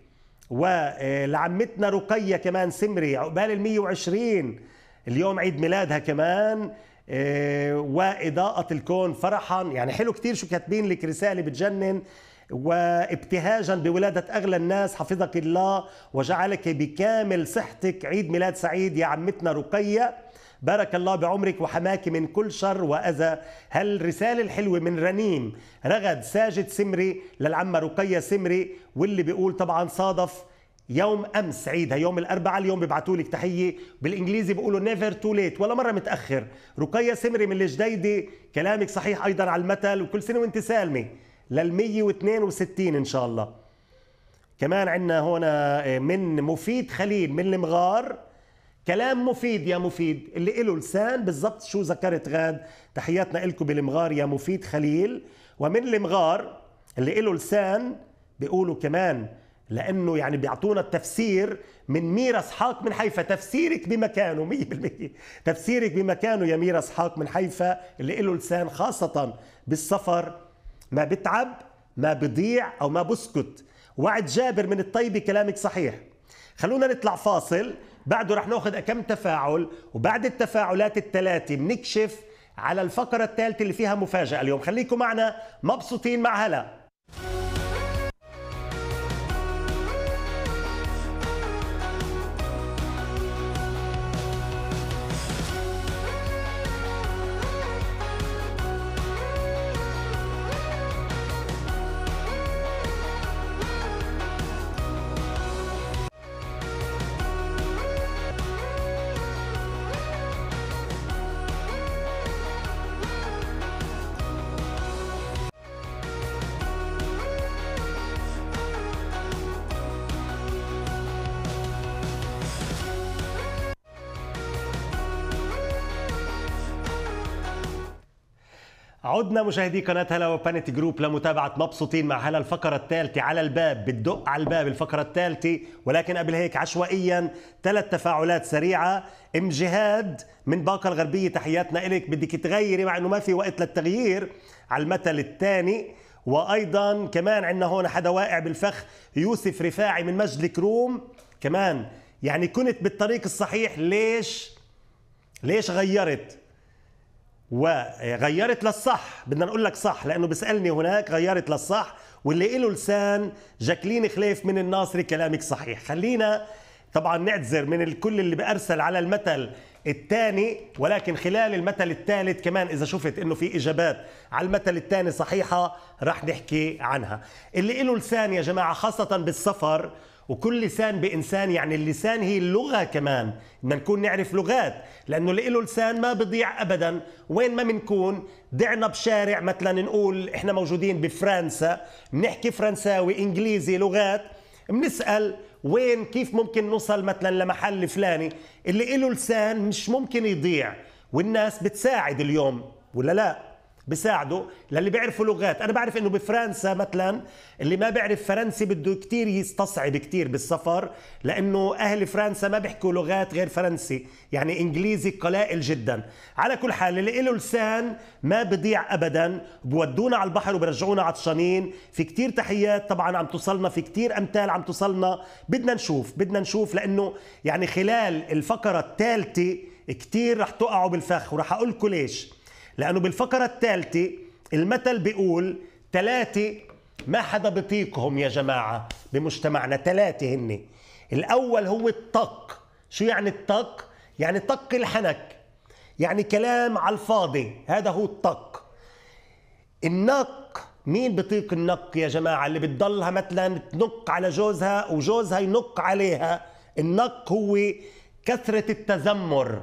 ولعمتنا رقية كمان سمري عقبال ال 120 اليوم عيد ميلادها كمان آه، وإضاءة الكون فرحا يعني حلو كتير شو كاتبين لك رسالة بتجنن وابتهاجا بولادة أغلى الناس حفظك الله وجعلك بكامل صحتك عيد ميلاد سعيد يا عمتنا رقية بارك الله بعمرك وحماك من كل شر وأذى هالرسالة الحلوة من رنيم رغد ساجد سمري للعمة رقية سمري واللي بيقول طبعا صادف يوم امس عيدها يوم الاربعاء اليوم بيبعتوا لك تحيه بالانجليزي بيقولوا نيفر تو ليت ولا مره متاخر رقيه سمري من الجديده كلامك صحيح ايضا على المثل وكل سنه وانت سالمه لل 162 ان شاء الله كمان عندنا هنا آه، من مفيد خليل من المغار كلام مفيد يا مفيد اللي له لسان بالضبط شو ذكرت غاد تحياتنا لكم بالمغار يا مفيد خليل ومن المغار اللي له لسان بيقولوا كمان لانه يعني بيعطونا التفسير من ميرا اسحاق من حيفا تفسيرك بمكانه 100% تفسيرك بمكانه يا ميرا اسحاق من حيفا اللي له لسان خاصه بالسفر ما بتعب ما بضيع او ما بسكت وعد جابر من الطيبه كلامك صحيح خلونا نطلع فاصل بعده رح ناخذ كم تفاعل وبعد التفاعلات الثلاثه بنكشف على الفقره الثالثه اللي فيها مفاجاه اليوم خليكم معنا مبسوطين مع هلا عدنا مشاهدي قناة هلا وبانت جروب لمتابعة مبسوطين مع هلا الفقرة الثالثة على الباب بتدق على الباب الفقرة الثالثة ولكن قبل هيك عشوائيا ثلاث تفاعلات سريعة ام جهاد من باقة الغربية تحياتنا إليك بدك تغيري مع إنه ما في وقت للتغيير على المثل الثاني وأيضا كمان عندنا هون حدا واقع بالفخ يوسف رفاعي من مجد الكروم كمان يعني كنت بالطريق الصحيح ليش ليش غيرت وغيرت للصح بدنا نقول لك صح لانه بيسالني هناك غيرت للصح واللي له لسان جاكلين خليف من الناصري كلامك صحيح خلينا طبعا نعتذر من الكل اللي بأرسل على المثل الثاني ولكن خلال المثل الثالث كمان إذا شفت إنه في إجابات على المثل الثاني صحيحة رح نحكي عنها اللي له لسان يا جماعة خاصة بالسفر وكل لسان بإنسان يعني اللسان هي اللغة كمان بدنا نكون نعرف لغات لأنه اللي له لسان ما بضيع أبدا وين ما بنكون ضعنا بشارع مثلا نقول إحنا موجودين بفرنسا بنحكي فرنساوي إنجليزي لغات بنسأل وين كيف ممكن نوصل مثلا لمحل فلاني اللي له لسان مش ممكن يضيع والناس بتساعد اليوم ولا لا بساعده للي بيعرفوا لغات انا بعرف انه بفرنسا مثلا اللي ما بيعرف فرنسي بده كتير يستصعب كتير بالسفر لانه اهل فرنسا ما بيحكوا لغات غير فرنسي يعني انجليزي قلائل جدا على كل حال اللي له لسان ما بضيع ابدا بودونا على البحر وبرجعونا عطشانين في كتير تحيات طبعا عم توصلنا في كتير امثال عم توصلنا بدنا نشوف بدنا نشوف لانه يعني خلال الفقره الثالثه كتير رح تقعوا بالفخ ورح اقول لكم ليش لأنه بالفقرة الثالثة المثل بيقول ثلاثة ما حدا بطيقهم يا جماعة بمجتمعنا ثلاثة هن الأول هو الطق شو يعني الطق؟ يعني طق الحنك يعني كلام على الفاضي هذا هو الطق النق مين بطيق النق يا جماعة اللي بتضلها مثلا تنق على جوزها وجوزها ينق عليها النق هو كثرة التذمر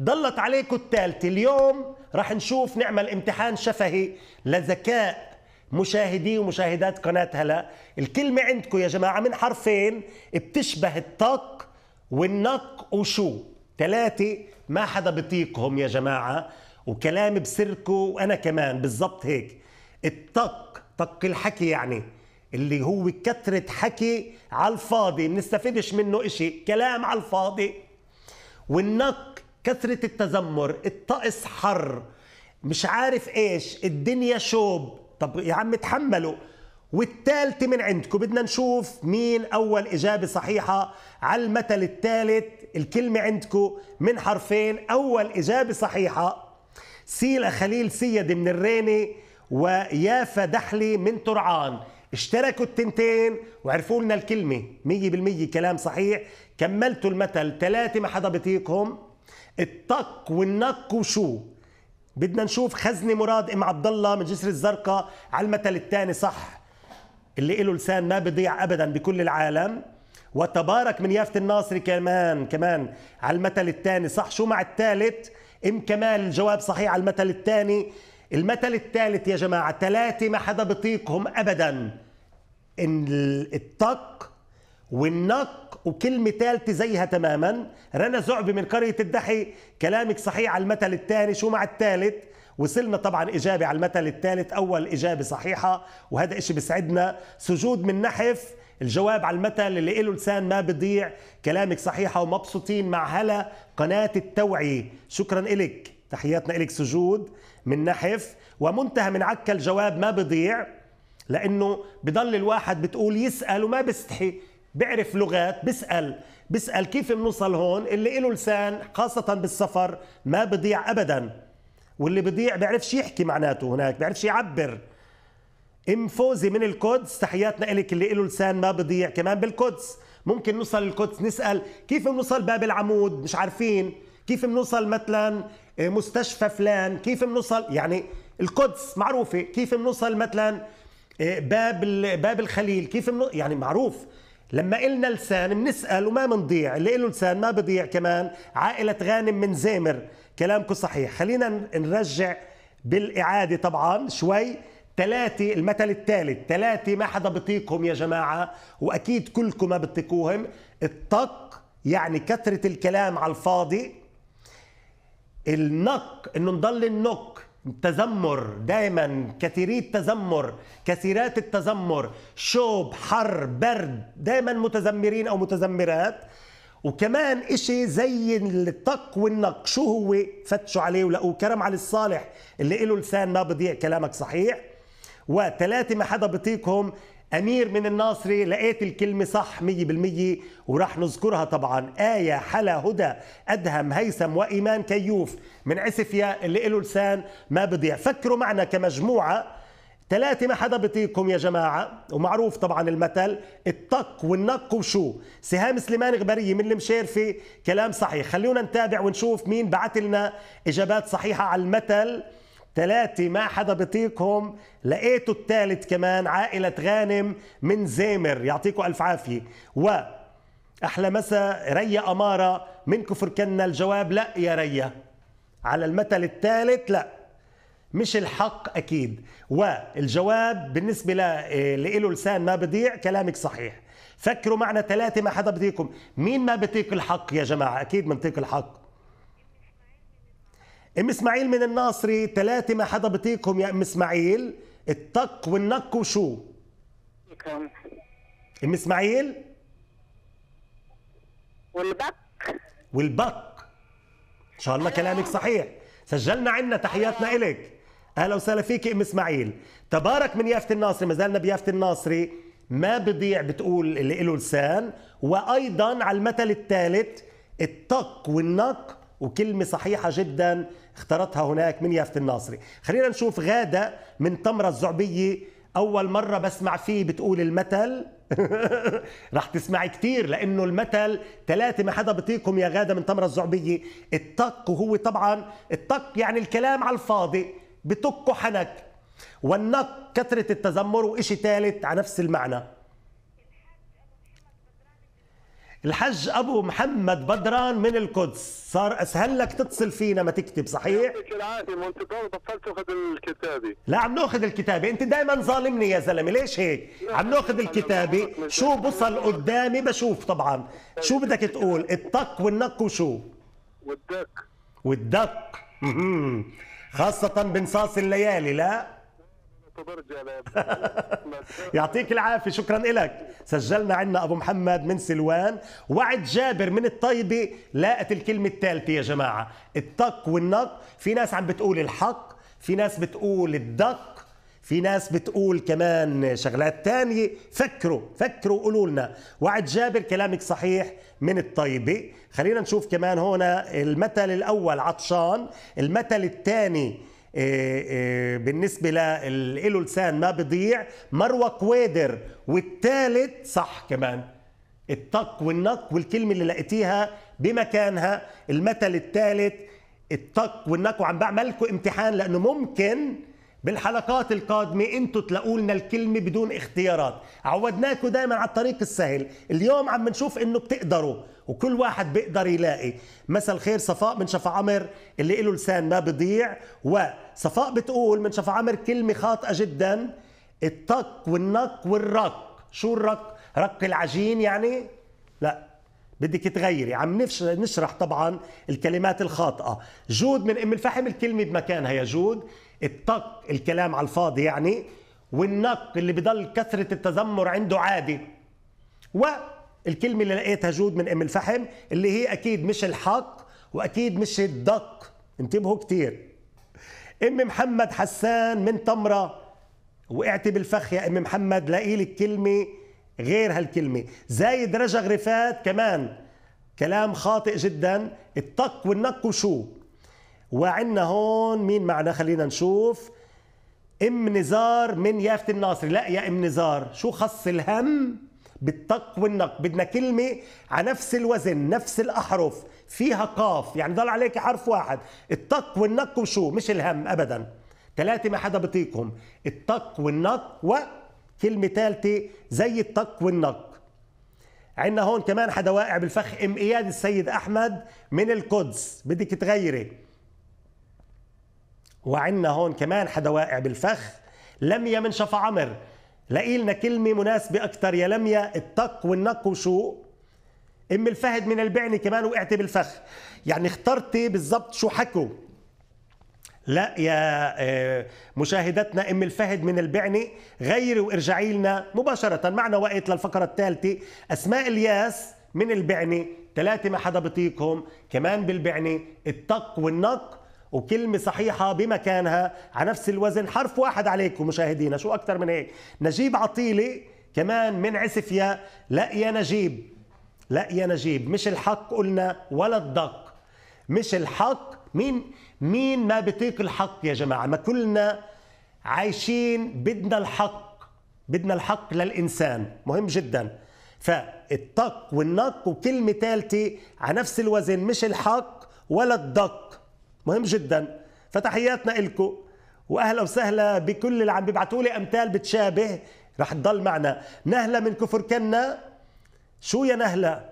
ضلت عليكم الثالثة اليوم راح نشوف نعمل امتحان شفهي لذكاء مشاهدي ومشاهدات قناة هلا الكلمة عندكم يا جماعة من حرفين بتشبه الطق والنق وشو ثلاثة ما حدا بطيقهم يا جماعة وكلام بسركو وأنا كمان بالضبط هيك الطق طق الحكي يعني اللي هو كثرة حكي على الفاضي بنستفيدش منه إشي كلام على الفاضي والنق كثرة التذمر الطقس حر مش عارف ايش الدنيا شوب طب يا عم تحملوا والثالثة من عندكم بدنا نشوف مين أول إجابة صحيحة على المثل الثالث الكلمة عندكم من حرفين أول إجابة صحيحة سيلا خليل سيد من الريني ويافا دحلي من ترعان اشتركوا التنتين وعرفوا لنا الكلمة 100% كلام صحيح كملتوا المثل ثلاثة ما حدا بطيقهم الطق والنق وشو بدنا نشوف خزني مراد ام عبد الله من جسر الزرقاء على المثل الثاني صح اللي له لسان ما بضيع ابدا بكل العالم وتبارك من يافت الناصري كمان كمان على المثل الثاني صح شو مع الثالث ام كمال الجواب صحيح على المثل الثاني المثل الثالث يا جماعه ثلاثه ما حدا بطيقهم ابدا الطق والنق وكلمة ثالثة زيها تماما رنا زعب من قرية الدحي كلامك صحيح على المثل الثاني شو مع الثالث وصلنا طبعا إجابة على المثل الثالث أول إجابة صحيحة وهذا إشي بيسعدنا سجود من نحف الجواب على المثل اللي له لسان ما بضيع كلامك صحيحة ومبسوطين مع هلا قناة التوعية شكرا إلك تحياتنا إلك سجود من نحف ومنتهى من عكا الجواب ما بضيع لأنه بضل الواحد بتقول يسأل وما بستحي بيعرف لغات بيسال بيسال كيف بنوصل هون اللي له لسان خاصه بالسفر ما بضيع ابدا واللي بضيع بيعرفش يحكي معناته هناك بيعرفش يعبر ام فوزي من القدس تحياتنا لك اللي له لسان ما بضيع كمان بالقدس ممكن نوصل القدس نسال كيف بنوصل باب العمود مش عارفين كيف بنوصل مثلا آه، مستشفى فلان كيف بنوصل يعني القدس معروفه كيف بنوصل مثلا آه، باب باب الخليل كيف منو... يعني معروف لما إلنا لسان بنسأل وما بنضيع اللي له لسان ما بضيع كمان عائلة غانم من زامر كلامكم صحيح خلينا نرجع بالإعادة طبعا شوي ثلاثة المثل الثالث ثلاثة ما حدا بطيقهم يا جماعة وأكيد كلكم ما بتطيقوهم الطق يعني كثرة الكلام على الفاضي النق انه نضل النق تذمر دائما كثيري التذمر كثيرات التذمر شوب حر برد دائما متذمرين او متذمرات وكمان اشي زي الطق والنق شو هو فتشوا عليه ولقوا كرم علي الصالح اللي له لسان ما بضيع كلامك صحيح وثلاثة ما حدا بطيقهم أمير من الناصري لقيت الكلمة صح مية بالمية وراح نذكرها طبعا آية حلا هدى أدهم هيثم وإيمان كيوف من عسفيا اللي له لسان ما بضيع فكروا معنا كمجموعة ثلاثة ما حدا بطيقكم يا جماعة ومعروف طبعا المثل الطق والنق وشو سهام سليمان غبرية من المشيرفي كلام صحيح خلونا نتابع ونشوف مين بعت لنا إجابات صحيحة على المثل ثلاثة ما حدا بيطيقهم لقيتوا الثالث كمان عائلة غانم من زامر يعطيكم ألف عافية و أحلى مسا ريا أمارة من كفر كنا الجواب لا يا ريا على المثل الثالث لا مش الحق أكيد والجواب بالنسبة آه، لإله لسان ما بضيع كلامك صحيح فكروا معنا ثلاثة ما حدا بطيقكم مين ما بطيق الحق يا جماعة أكيد منطيق الحق ام اسماعيل من الناصري ثلاثه ما حدا بطيقهم يا ام اسماعيل الطق والنق وشو شكرا ام اسماعيل والبق والبق ان شاء الله كلامك صحيح سجلنا عنا تحياتنا الك اهلا وسهلا فيك ام اسماعيل تبارك من يافت الناصري ما زالنا بيافت الناصري ما بضيع بتقول اللي له لسان وايضا على المثل الثالث الطق والنق وكلمه صحيحه جدا اختارتها هناك من يافت الناصري خلينا نشوف غادة من تمرة الزعبية أول مرة بسمع فيه بتقول المثل رح تسمعي كتير لأنه المثل ثلاثة ما حدا بطيقهم يا غادة من تمرة الزعبية الطق وهو طبعا الطق يعني الكلام على الفاضي بتك حنك والنق كثرة التذمر وإشي ثالث على نفس المعنى الحج ابو محمد بدران من القدس صار اسهل لك تتصل فينا ما تكتب صحيح يعطيك العافيه ما انت بطلت تاخذ الكتابه لا عم ناخذ الكتابه انت دائما ظالمني يا زلمه ليش هيك عم ناخذ الكتابه شو بصل قدامي بشوف طبعا شو بدك تقول الطق والنق وشو والدق والدق خاصه بنصاص الليالي لا يعطيك العافيه شكرا لك سجلنا عندنا ابو محمد من سلوان وعد جابر من الطيبه لاقت الكلمه الثالثه يا جماعه الطق والنق في ناس عم بتقول الحق في ناس بتقول الدق في ناس بتقول كمان شغلات تانية فكروا فكروا قولوا لنا وعد جابر كلامك صحيح من الطيبة خلينا نشوف كمان هنا المثل الأول عطشان المثل الثاني آه، آه، بالنسبه له لسان ما بضيع مروى كويدر والثالث صح كمان الطق والنق والكلمه اللي لقيتيها بمكانها المثل الثالث الطق والنق وعم بعمل لكم امتحان لانه ممكن بالحلقات القادمة انتوا تلاقوا لنا الكلمة بدون اختيارات عودناكم دائما على الطريق السهل اليوم عم نشوف انه بتقدروا وكل واحد بيقدر يلاقي مثل خير صفاء من شفا عمر اللي له لسان ما بضيع وصفاء بتقول من شفا عمر كلمة خاطئة جدا الطق والنق والرق شو الرق رق العجين يعني لا بدك تغيري عم نشرح طبعا الكلمات الخاطئة جود من ام الفحم الكلمة بمكانها يا جود الطق الكلام على الفاضي يعني والنق اللي بضل كثرة التذمر عنده عادي و الكلمه اللي لقيتها جود من ام الفحم اللي هي اكيد مش الحق واكيد مش الدق انتبهوا كتير ام محمد حسان من تمره وقعتي بالفخ يا ام محمد لاقي لك كلمه غير هالكلمه زايد رجا غرفات كمان كلام خاطئ جدا الطق والنق وشو وعندنا هون مين معنا خلينا نشوف ام نزار من يافت الناصري لا يا ام نزار شو خص الهم بالتق والنق بدنا كلمة على نفس الوزن نفس الأحرف فيها قاف يعني ضل عليك حرف واحد التق والنق وشو مش الهم أبدا ثلاثة ما حدا بطيقهم التق والنق وكلمة ثالثة زي التق والنق عندنا هون كمان حدا واقع بالفخ ام اياد السيد احمد من القدس بدك تغيري وعندنا هون كمان حدا واقع بالفخ لميا من شفا عمر لقي لنا كلمه مناسبه اكثر يا لميا الطق والنق وشو ام الفهد من البعني كمان وقعت بالفخ يعني اخترتي بالضبط شو حكوا لا يا آه، مشاهدتنا ام الفهد من البعني غيري وارجعي لنا مباشره معنا وقت للفقره الثالثه اسماء الياس من البعني ثلاثه ما حدا بطيقهم كمان بالبعني الطق والنق وكلمة صحيحة بمكانها على نفس الوزن حرف واحد عليكم مشاهدينا شو أكثر من هيك نجيب عطيلة كمان من عسفيا لا يا نجيب لا يا نجيب مش الحق قلنا ولا الدق مش الحق مين مين ما بيطيق الحق يا جماعة ما كلنا عايشين بدنا الحق بدنا الحق للإنسان مهم جدا فالطق والنق وكلمة ثالثة على نفس الوزن مش الحق ولا الدق مهم جدا فتحياتنا لكم واهلا وسهلا بكل اللي عم بيبعتوا لي امثال بتشابه رح تضل معنا نهله من كفر كنا شو يا نهله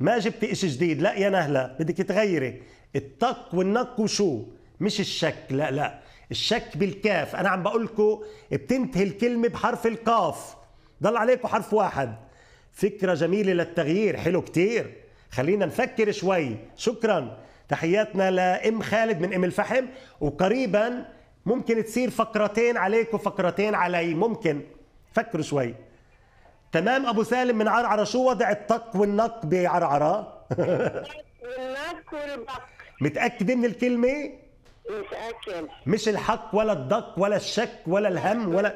ما جبتي إشي جديد لا يا نهله بدك تغيري الطق والنق وشو مش الشك لا لا الشك بالكاف انا عم بقول لكم بتنتهي الكلمه بحرف القاف ضل عليكم حرف واحد فكره جميله للتغيير حلو كتير خلينا نفكر شوي شكرا تحياتنا لام خالد من ام الفحم وقريبا ممكن تصير فقرتين عليك وفقرتين علي ممكن فكروا شوي تمام ابو سالم من عرعره شو وضع الطق والنق بعرعره والنق والبق متاكده من الكلمه متاكد مش الحق ولا الدق ولا الشك ولا الهم ولا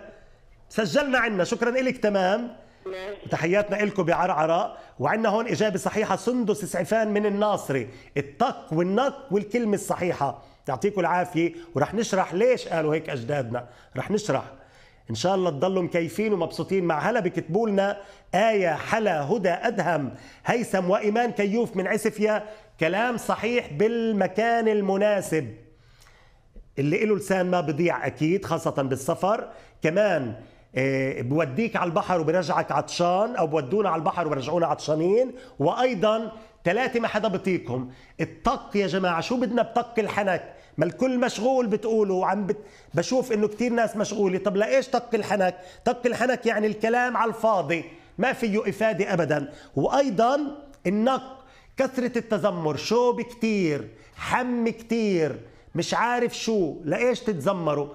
سجلنا عنا شكرا لك تمام تحياتنا لكم بعرعره وعندنا هون اجابه صحيحه سندس سعفان من الناصري الطق والنق والكلمه الصحيحه يعطيكم العافيه ورح نشرح ليش قالوا هيك اجدادنا رح نشرح ان شاء الله تضلوا مكيفين ومبسوطين مع هلا بكتبوا لنا ايه حلا هدى ادهم هيثم وايمان كيوف من عسفيا كلام صحيح بالمكان المناسب اللي له لسان ما بضيع اكيد خاصه بالسفر كمان آه، بوديك على البحر وبرجعك عطشان او بودونا على البحر وبرجعونا عطشانين وايضا ثلاثة ما حدا بطيقهم الطق يا جماعة شو بدنا بطق الحنك ما الكل مشغول بتقولوا وعم بت... بشوف انه كثير ناس مشغولة طب لايش طق الحنك طق الحنك يعني الكلام على الفاضي ما فيه إفادة أبدا وأيضا النق كثرة التذمر شوب كتير حم كتير مش عارف شو لإيش تتذمروا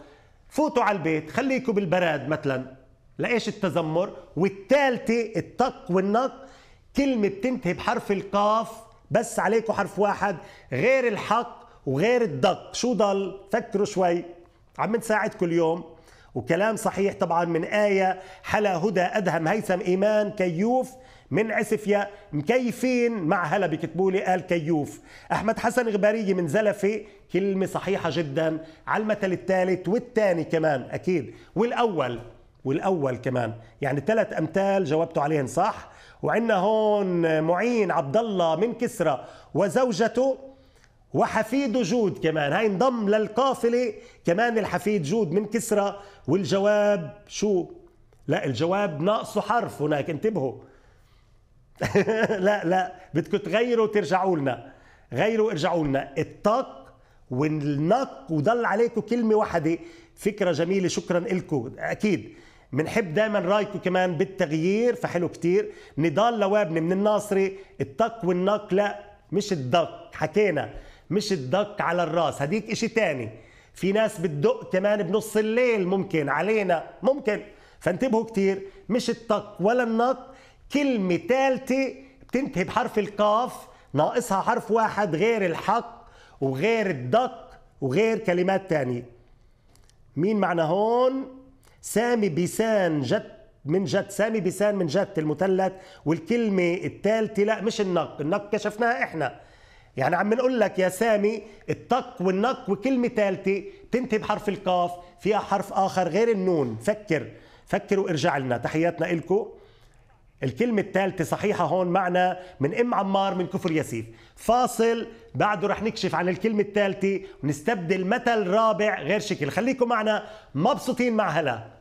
فوتوا على البيت خليكم بالبراد مثلا لايش التذمر والثالثه التق والنق كلمه بتنتهي بحرف القاف بس عليكم حرف واحد غير الحق وغير الدق شو ضل فكروا شوي عم نساعدكم اليوم وكلام صحيح طبعا من آية حلا هدى أدهم هيثم إيمان كيوف من عسفيا مكيفين مع هلا لي قال كيوف احمد حسن غباريه من زلفه كلمه صحيحه جدا على المثل الثالث والثاني كمان اكيد والاول والاول كمان يعني ثلاث امثال جاوبتوا عليهم صح وعندنا هون معين عبد الله من كسرى وزوجته وحفيده جود كمان هاي انضم للقافله كمان الحفيد جود من كسرى والجواب شو لا الجواب ناقصه حرف هناك انتبهوا لا لا بدكم تغيروا وترجعوا لنا غيروا ارجعوا لنا الطق والنق وضل عليكم كلمة واحدة فكرة جميلة شكرا لكم أكيد بنحب دائما رايكم كمان بالتغيير فحلو كتير نضال لوابني من الناصري الطق والنق لا مش الدق حكينا مش الدق على الراس هديك اشي تاني في ناس بتدق كمان بنص الليل ممكن علينا ممكن فانتبهوا كتير مش الطق ولا النق كلمة ثالثة بتنتهي بحرف القاف ناقصها حرف واحد غير الحق وغير الدق وغير كلمات تانية مين معنا هون سامي بيسان جت من جد سامي بيسان من جد المثلث والكلمة الثالثة لا مش النق النق كشفناها احنا يعني عم نقول لك يا سامي الطق والنق وكلمة ثالثة تنتهي بحرف القاف فيها حرف آخر غير النون فكر فكر وارجع لنا تحياتنا إلكم الكلمة الثالثة صحيحة هون معنا من أم عمار من كفر يسيف فاصل بعده رح نكشف عن الكلمة الثالثة ونستبدل مثل رابع غير شكل خليكم معنا مبسوطين مع هلا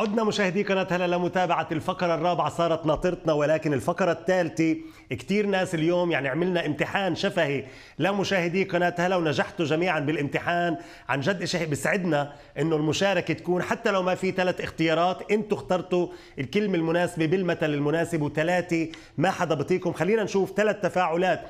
عدنا مشاهدي قناة هلا لمتابعة الفقرة الرابعة صارت ناطرتنا ولكن الفقرة الثالثة كتير ناس اليوم يعني عملنا امتحان شفهي لمشاهدي قناة هلا ونجحتوا جميعا بالامتحان عن جد شيء بسعدنا انه المشاركة تكون حتى لو ما في ثلاث اختيارات انتوا اخترتوا الكلمة المناسبة بالمثل المناسب وثلاثة ما حدا بطيقكم خلينا نشوف ثلاث تفاعلات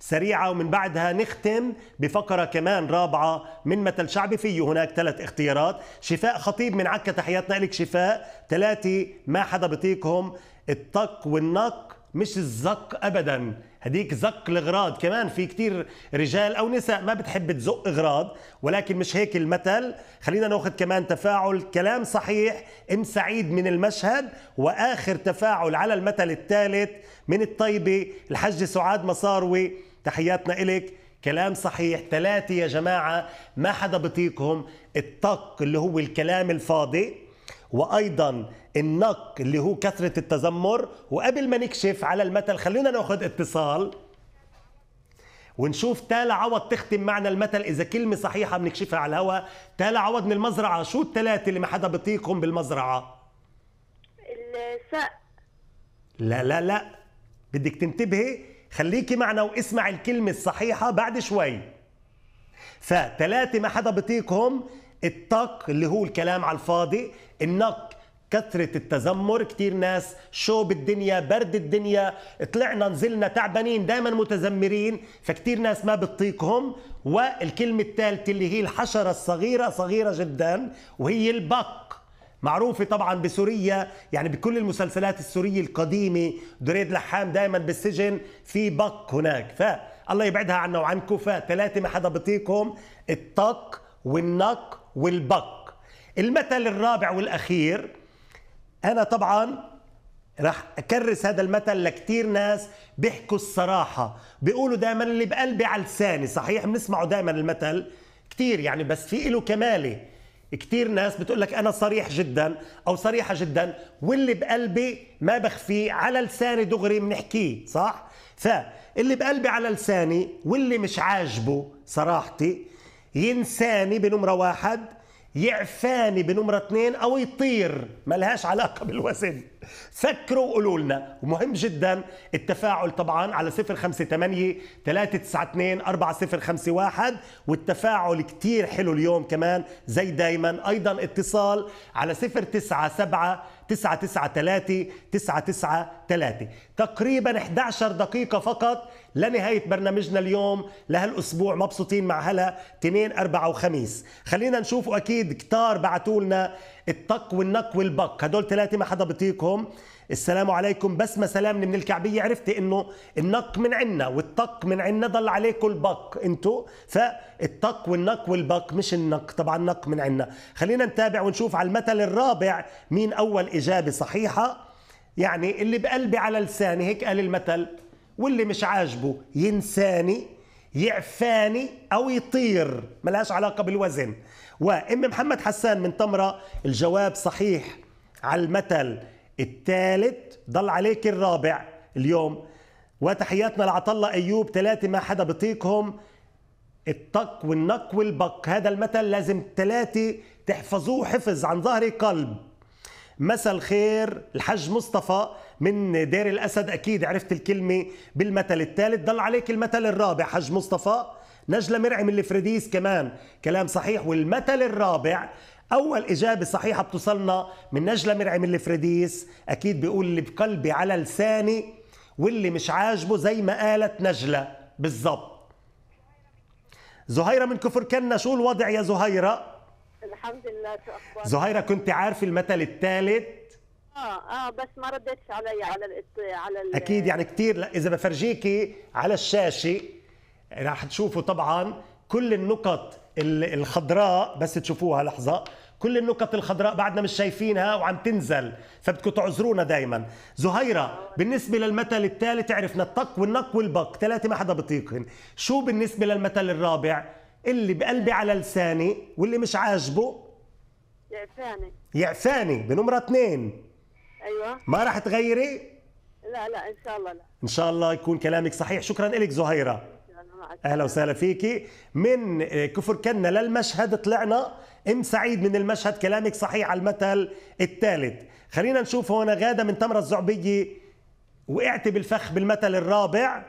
سريعة ومن بعدها نختم بفقرة كمان رابعة من مثل شعبي فيه هناك ثلاث اختيارات شفاء خطيب من عكا تحياتنا لك شفاء ثلاثة ما حدا بطيقهم الطق والنق مش الزق ابدا هديك زق الغراض كمان في كتير رجال او نساء ما بتحب تزق غراض ولكن مش هيك المثل خلينا ناخذ كمان تفاعل كلام صحيح ام سعيد من المشهد واخر تفاعل على المثل الثالث من الطيبه الحجه سعاد مصاروي تحياتنا إلك كلام صحيح ثلاثة يا جماعة ما حدا بطيقهم الطق اللي هو الكلام الفاضي وأيضا النق اللي هو كثرة التذمر وقبل ما نكشف على المثل خلينا ناخذ اتصال ونشوف تالا عوض تختم معنا المثل إذا كلمة صحيحة بنكشفها على الهواء تالا عوض من المزرعة شو الثلاثة اللي ما حدا بطيقهم بالمزرعة السق لا لا لا بدك تنتبهي خليكي معنا واسمع الكلمة الصحيحة بعد شوي فثلاثة ما حدا بطيقهم الطق اللي هو الكلام على الفاضي النق كثرة التذمر كثير ناس شو بالدنيا برد الدنيا طلعنا نزلنا تعبانين دائما متذمرين فكثير ناس ما بتطيقهم والكلمة الثالثة اللي هي الحشرة الصغيرة صغيرة جدا وهي البق معروفة طبعا بسوريا يعني بكل المسلسلات السورية القديمة دريد لحام دائما بالسجن في بق هناك فالله يبعدها عنا وعنكم فثلاثة ما حدا بطيكم الطق والنق والبق المثل الرابع والأخير أنا طبعا راح أكرس هذا المثل لكتير ناس بيحكوا الصراحة بيقولوا دائما اللي بقلبي على لساني صحيح بنسمعه دائما المثل كتير يعني بس في له كماله كتير ناس بتقول لك انا صريح جدا او صريحه جدا واللي بقلبي ما بخفيه على لساني دغري بنحكيه صح فاللي بقلبي على لساني واللي مش عاجبه صراحتي ينساني بنمره واحد يعفاني بنمرة اثنين أو يطير ملهاش علاقة بالوزن فكروا وقولوا لنا ومهم جدا التفاعل طبعا على 058 392 4051 والتفاعل كتير حلو اليوم كمان زي دايما ايضا اتصال على 097 993 993 تقريبا 11 دقيقة فقط لنهاية برنامجنا اليوم لهالأسبوع مبسوطين مع هلا 2 أربعة وخميس خلينا نشوف أكيد كتار بعتوا لنا الطق والنق والبق هدول ثلاثه ما حدا بيطيقهم السلام عليكم ما سلامني من الكعبيه عرفت انه النق من عنا والطق من عنا ضل عليكم البق انتو فالطق والنق والبق مش النق طبعا النق من عنا خلينا نتابع ونشوف على المثل الرابع مين اول اجابه صحيحه يعني اللي بقلبي على لساني هيك قال المثل واللي مش عاجبه ينساني يعفاني او يطير ملهاش علاقه بالوزن وام محمد حسان من تمره الجواب صحيح على المثل الثالث ضل عليك الرابع اليوم وتحياتنا لعطلة أيوب ثلاثة ما حدا بطيقهم الطق والنق والبق هذا المثل لازم ثلاثة تحفظوه حفظ عن ظهر قلب مساء الخير الحج مصطفى من دير الأسد أكيد عرفت الكلمة بالمثل الثالث ضل عليك المثل الرابع حج مصطفى نجلة مرعي من الفريديس كمان كلام صحيح والمثل الرابع أول إجابة صحيحة بتوصلنا من نجلة مرعي من الفريديس أكيد بيقول اللي بقلبي على لساني واللي مش عاجبه زي ما قالت نجلة بالظبط زهيرة من كفر كنا شو الوضع يا زهيرة؟ الحمد لله شو أخبارك؟ زهيرة كنت عارفة المثل الثالث؟ اه اه بس ما ردتش علي على ال على ال اكيد يعني كثير لا اذا بفرجيكي على الشاشه رح تشوفوا طبعا كل النقط الخضراء بس تشوفوها لحظه كل النقط الخضراء بعدنا مش شايفينها وعم تنزل فبدكم تعذرونا دائما زهيرة بالنسبة للمثل الثالث عرفنا الطق والنق والبق ثلاثة ما حدا بطيقهن شو بالنسبة للمثل الرابع اللي بقلبي على لساني واللي مش عاجبه يعفاني يعفاني بنمرة اثنين ايوه ما راح تغيري لا لا ان شاء الله لا ان شاء الله يكون كلامك صحيح شكرا لك زهيره اهلا وسهلا فيكي من آه، كفر كنا للمشهد طلعنا ام سعيد من المشهد كلامك صحيح على المثل الثالث خلينا نشوف هون غاده من تمره الزعبيه وقعت بالفخ بالمثل الرابع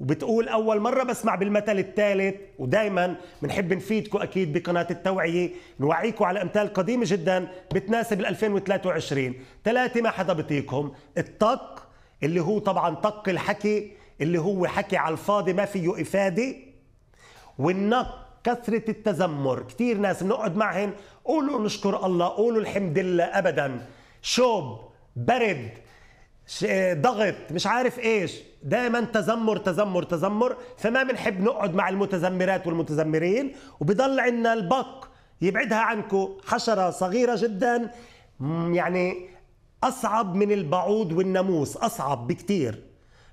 وبتقول اول مره بسمع بالمثل الثالث ودائما بنحب نفيدكم اكيد بقناه التوعيه نوعيكم على امثال قديمه جدا بتناسب 2023 ثلاثه ما حدا بيطيقهم الطق اللي هو طبعا طق الحكي اللي هو حكي على الفاضي ما فيه إفادة والنق كثرة التذمر كثير ناس بنقعد معهم قولوا نشكر الله قولوا الحمد لله أبدا شوب برد ضغط مش عارف ايش دائما تذمر تذمر تذمر فما بنحب نقعد مع المتذمرات والمتذمرين وبضل عندنا البق يبعدها عنكم حشرة صغيرة جدا يعني أصعب من البعوض والناموس أصعب بكتير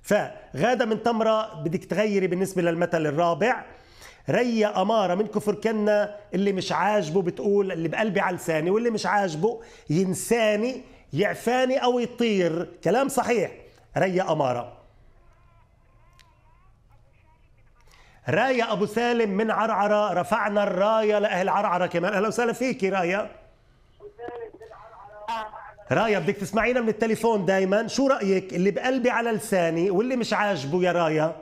فغادة من تمرة بدك تغيري بالنسبة للمثل الرابع ريا أمارة من كفر كنا اللي مش عاجبه بتقول اللي بقلبي على لساني واللي مش عاجبه ينساني يعفاني أو يطير كلام صحيح ريا أمارة رايا أبو سالم من عرعرة رفعنا الراية لأهل عرعرة كمان أهلا وسهلا فيكي راية رايا بدك تسمعينا من التليفون دايما شو رايك اللي بقلبي على لساني واللي مش عاجبه يا رايا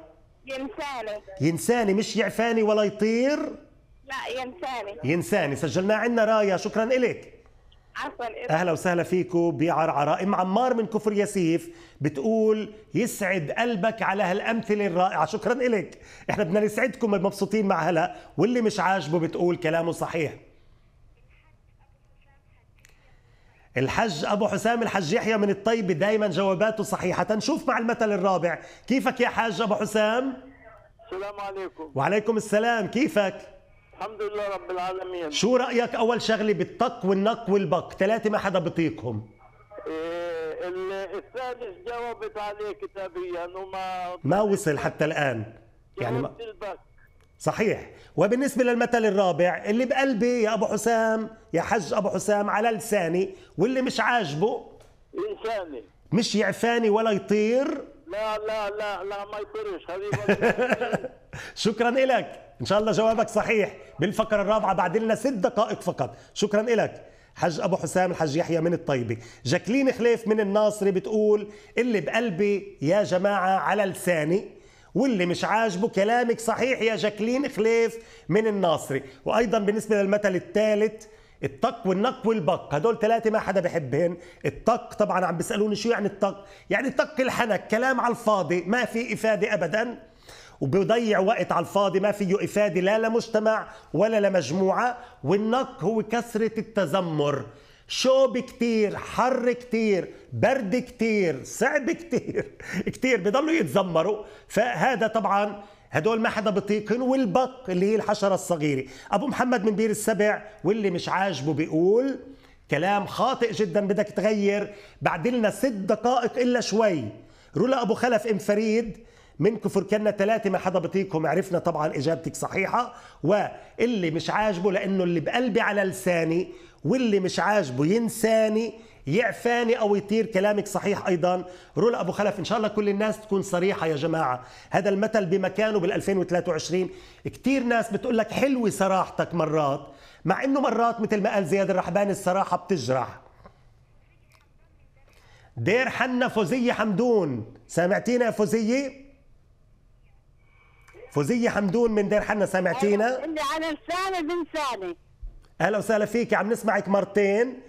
ينساني ينساني مش يعفاني ولا يطير لا ينساني ينساني سجلناه عندنا رايا شكرا لك عفوا اهلا وسهلا فيكم بعرعرة ام عمار من كفر ياسيف بتقول يسعد قلبك على هالامثله الرائعه شكرا لك احنا بدنا نسعدكم مبسوطين مع هلا واللي مش عاجبه بتقول كلامه صحيح الحج ابو حسام الحج يحيى من الطيبه دائما جواباته صحيحه شوف مع المثل الرابع كيفك يا حاج ابو حسام السلام عليكم وعليكم السلام كيفك الحمد لله رب العالمين شو رايك اول شغله بالطق والنق والبق ثلاثه ما حدا بطيقهم إيه الثالث جاوبت عليه كتابيا وما ما وصل حتى الان يعني ما البق صحيح وبالنسبة للمثل الرابع اللي بقلبي يا أبو حسام يا حج أبو حسام على لساني واللي مش عاجبه لساني مش يعفاني ولا يطير لا لا لا لا ما يطيرش شكرا لك ان شاء الله جوابك صحيح بالفقره الرابعه بعد لنا ست دقائق فقط شكرا لك حج ابو حسام الحج يحيى من الطيبه جاكلين خليف من الناصري بتقول اللي بقلبي يا جماعه على لساني واللي مش عاجبه كلامك صحيح يا جاكلين خليف من الناصري وايضا بالنسبه للمثل الثالث الطق والنق والبق هدول ثلاثه ما حدا بحبهن الطق طبعا عم بيسالوني شو يعني الطق يعني طق الحنك كلام على الفاضي ما في افاده ابدا وبيضيع وقت على الفاضي ما فيه افاده لا لمجتمع ولا لمجموعه والنق هو كثره التذمر شوب كتير حر كتير برد كتير صعب كتير كتير بضلوا يتذمروا فهذا طبعا هدول ما حدا بطيقن والبق اللي هي الحشرة الصغيرة أبو محمد من بير السبع واللي مش عاجبه بيقول كلام خاطئ جدا بدك تغير بعد لنا ست دقائق إلا شوي رولا أبو خلف أم فريد من كفر كنا ثلاثة ما حدا بطيقهم عرفنا طبعا إجابتك صحيحة واللي مش عاجبه لأنه اللي بقلبي على لساني واللي مش عاجبه ينساني يعفاني او يطير كلامك صحيح ايضا رول ابو خلف ان شاء الله كل الناس تكون صريحه يا جماعه هذا المثل بمكانه بال2023 كثير ناس بتقول لك حلوه صراحتك مرات مع انه مرات مثل ما قال زياد الرحباني الصراحه بتجرح دير حنا فوزية حمدون سامعتينا يا فوزية فوزية حمدون من دير حنا سامعتينا اللي على لساني بنساني اهلا وسهلا فيك عم نسمعك مرتين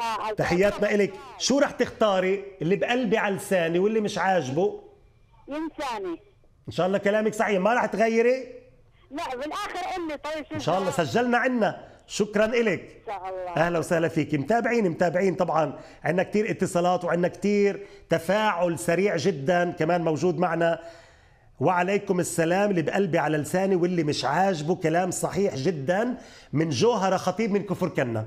آه تحياتنا الك شو رح تختاري اللي بقلبي على لساني واللي مش عاجبه ينساني ان شاء الله كلامك صحيح ما رح تغيري لا بالاخر امي طيب ان شاء الله سجلنا عنا شكرا لك اهلا وسهلا فيك متابعين متابعين طبعا عندنا كثير اتصالات وعندنا كثير تفاعل سريع جدا كمان موجود معنا وعليكم السلام اللي بقلبي على لساني واللي مش عاجبه كلام صحيح جدا من جوهرة خطيب من كفر كنا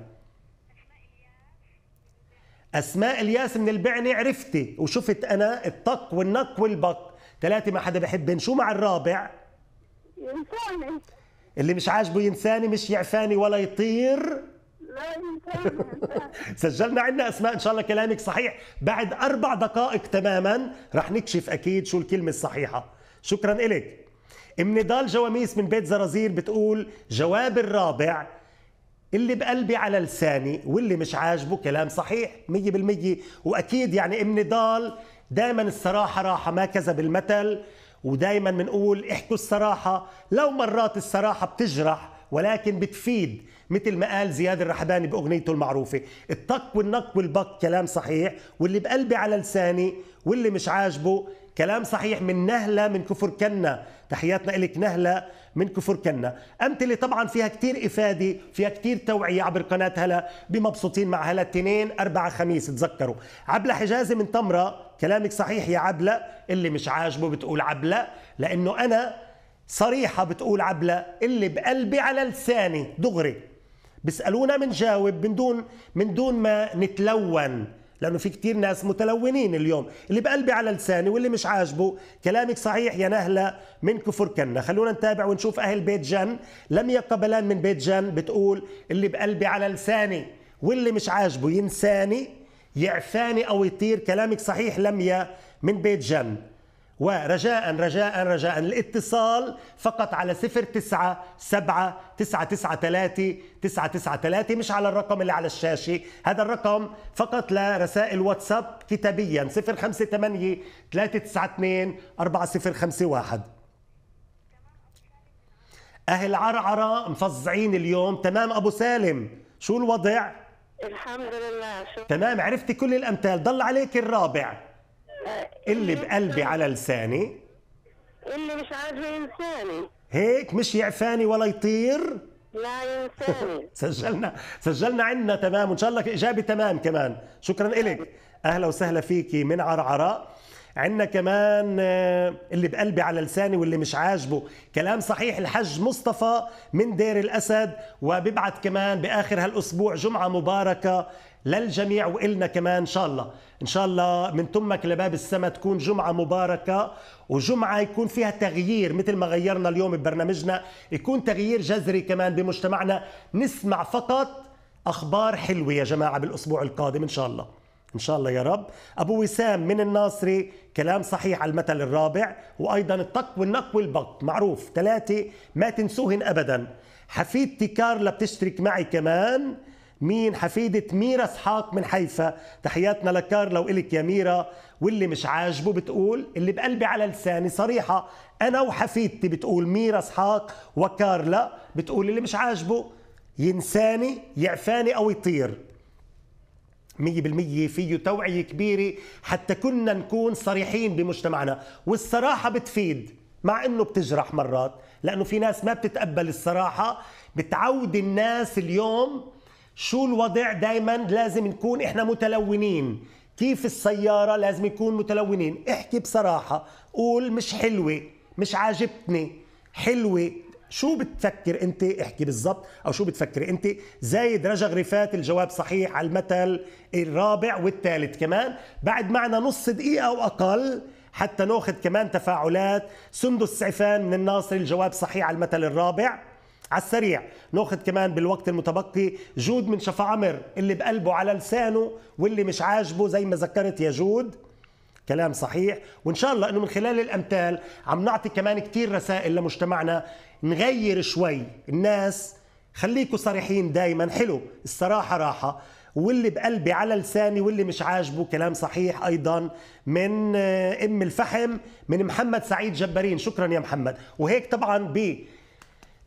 أسماء الياس من البعني عرفتي وشفت أنا الطق والنق والبق ثلاثة ما حدا بحبن شو مع الرابع ينساني اللي مش عاجبه ينساني مش يعفاني ولا يطير لا سجلنا عندنا اسماء ان شاء الله كلامك صحيح بعد اربع دقائق تماما رح نكشف اكيد شو الكلمه الصحيحه شكرا لك ام نضال جواميس من بيت زرازير بتقول جواب الرابع اللي بقلبي على لساني واللي مش عاجبه كلام صحيح 100% واكيد يعني ام إيه نضال دائما الصراحه راحه ما كذب المثل ودائما بنقول احكوا الصراحه لو مرات الصراحه بتجرح ولكن بتفيد مثل ما قال زياد الرحباني باغنيته المعروفه الطق والنق والبق كلام صحيح واللي بقلبي على لساني واللي مش عاجبه كلام صحيح من نهلة من كفر كنا تحياتنا لك نهلة من كفر كنا أمثلة طبعا فيها كتير إفادة فيها كتير توعية عبر قناة هلا بمبسوطين مع هلا تنين أربعة خميس تذكروا عبلة حجازي من طمرة كلامك صحيح يا عبلة اللي مش عاجبه بتقول عبلة لأنه أنا صريحة بتقول عبلة اللي بقلبي على لساني دغري بيسألونا بنجاوب من دون من دون ما نتلون لانه في كثير ناس متلونين اليوم اللي بقلبي على لساني واللي مش عاجبه كلامك صحيح يا نهله من كفر كنا خلونا نتابع ونشوف اهل بيت جن لم يقبلان من بيت جن بتقول اللي بقلبي على لساني واللي مش عاجبه ينساني يعفاني او يطير كلامك صحيح لميا من بيت جن ورجاء رجاء رجاء الاتصال فقط على صفر تسعة سبعة تسعة تسعة ثلاثة تسعة تسعة ثلاثة مش على الرقم اللي على الشاشة هذا الرقم فقط لرسائل واتساب كتابيا صفر خمسة ثمانية ثلاثة تسعة اثنين أربعة صفر خمسة واحد أهل عرعرة مفظعين اليوم تمام أبو سالم شو الوضع؟ الحمد لله شو تمام عرفتي كل الأمثال ضل عليك الرابع اللي بقلبي على لساني اللي مش عاجبه ينساني هيك مش يعفاني ولا يطير لا ينساني سجلنا سجلنا عندنا تمام وان شاء الله اجابه تمام كمان شكرا لك اهلا وسهلا فيكي من عرعراء عندنا كمان آه، اللي بقلبي على لساني واللي مش عاجبه كلام صحيح الحج مصطفى من دير الأسد وببعث كمان بآخر هالأسبوع جمعة مباركة للجميع وإلنا كمان إن شاء الله إن شاء الله من تمك لباب السماء تكون جمعة مباركة وجمعة يكون فيها تغيير مثل ما غيرنا اليوم ببرنامجنا يكون تغيير جذري كمان بمجتمعنا نسمع فقط أخبار حلوة يا جماعة بالأسبوع القادم إن شاء الله إن شاء الله يا رب أبو وسام من الناصري كلام صحيح على المثل الرابع وأيضا الطق والنق والبط معروف ثلاثة ما تنسوهن أبدا حفيد كارلا بتشترك معي كمان مين حفيدة ميرا اسحاق من حيفا تحياتنا لكارلا لو إلك يا ميرا واللي مش عاجبه بتقول اللي بقلبي على لساني صريحة أنا وحفيدتي بتقول ميرا اسحاق وكارلا بتقول اللي مش عاجبه ينساني يعفاني أو يطير مية بالمية فيه توعية كبيرة حتى كنا نكون صريحين بمجتمعنا والصراحة بتفيد مع انه بتجرح مرات لانه في ناس ما بتتقبل الصراحة بتعود الناس اليوم شو الوضع دائما لازم نكون احنا متلونين كيف السيارة لازم يكون متلونين احكي بصراحة قول مش حلوة مش عاجبتني حلوة شو بتفكر انت احكي بالضبط او شو بتفكر انت زايد رجا غريفات الجواب صحيح على المثل الرابع والثالث كمان بعد معنا نص دقيقة او اقل حتى ناخذ كمان تفاعلات سندس سعفان من الناصر الجواب صحيح على المثل الرابع على السريع ناخذ كمان بالوقت المتبقي جود من شفا عمر اللي بقلبه على لسانه واللي مش عاجبه زي ما ذكرت يا جود كلام صحيح وان شاء الله انه من خلال الامثال عم نعطي كمان كثير رسائل لمجتمعنا نغير شوي الناس خليكم صريحين دائما حلو الصراحه راحه واللي بقلبي على لساني واللي مش عاجبه كلام صحيح ايضا من آه، ام الفحم من محمد سعيد جبارين شكرا يا محمد وهيك طبعا ب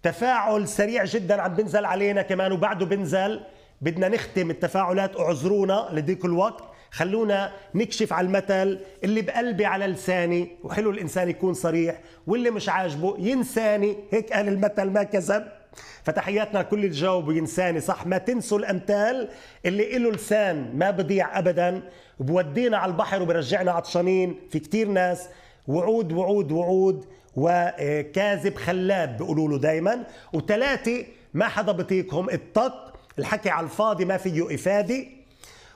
تفاعل سريع جدا عم بنزل علينا كمان وبعده بنزل بدنا نختم التفاعلات اعذرونا لديك الوقت خلونا نكشف على المثل اللي بقلبي على لساني وحلو الانسان يكون صريح واللي مش عاجبه ينساني هيك قال المثل ما كذب فتحياتنا كل الجواب وينساني صح ما تنسوا الامثال اللي له لسان ما بضيع ابدا بودينا على البحر وبرجعنا عطشانين في كتير ناس وعود وعود وعود وكاذب خلاب بيقولوا له دايما وثلاثه ما حدا بطيقهم الطق الحكي على الفاضي ما فيه افاده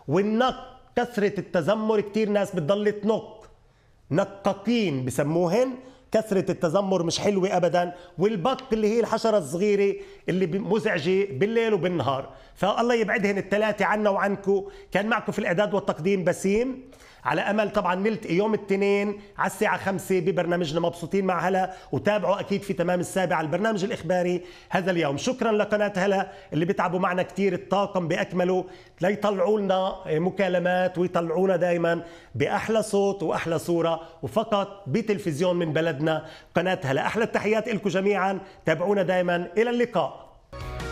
والنق كثره التذمر كثير ناس بتضل تنق نقاقين بسموهن كثرة التذمر مش حلوة أبدا والبق اللي هي الحشرة الصغيرة اللي مزعجة بالليل وبالنهار فالله يبعدهن الثلاثة عنا وعنكم كان معكم في الإعداد والتقديم بسيم على امل طبعا نلتقي يوم الاثنين على الساعه 5 ببرنامجنا مبسوطين مع هلا وتابعوا اكيد في تمام السابع البرنامج الاخباري هذا اليوم شكرا لقناه هلا اللي بتعبوا معنا كثير الطاقم باكمله ليطلعوا لنا مكالمات ويطلعونا دائما باحلى صوت واحلى صوره وفقط بتلفزيون من بلدنا قناه هلا احلى التحيات لكم جميعا تابعونا دائما الى اللقاء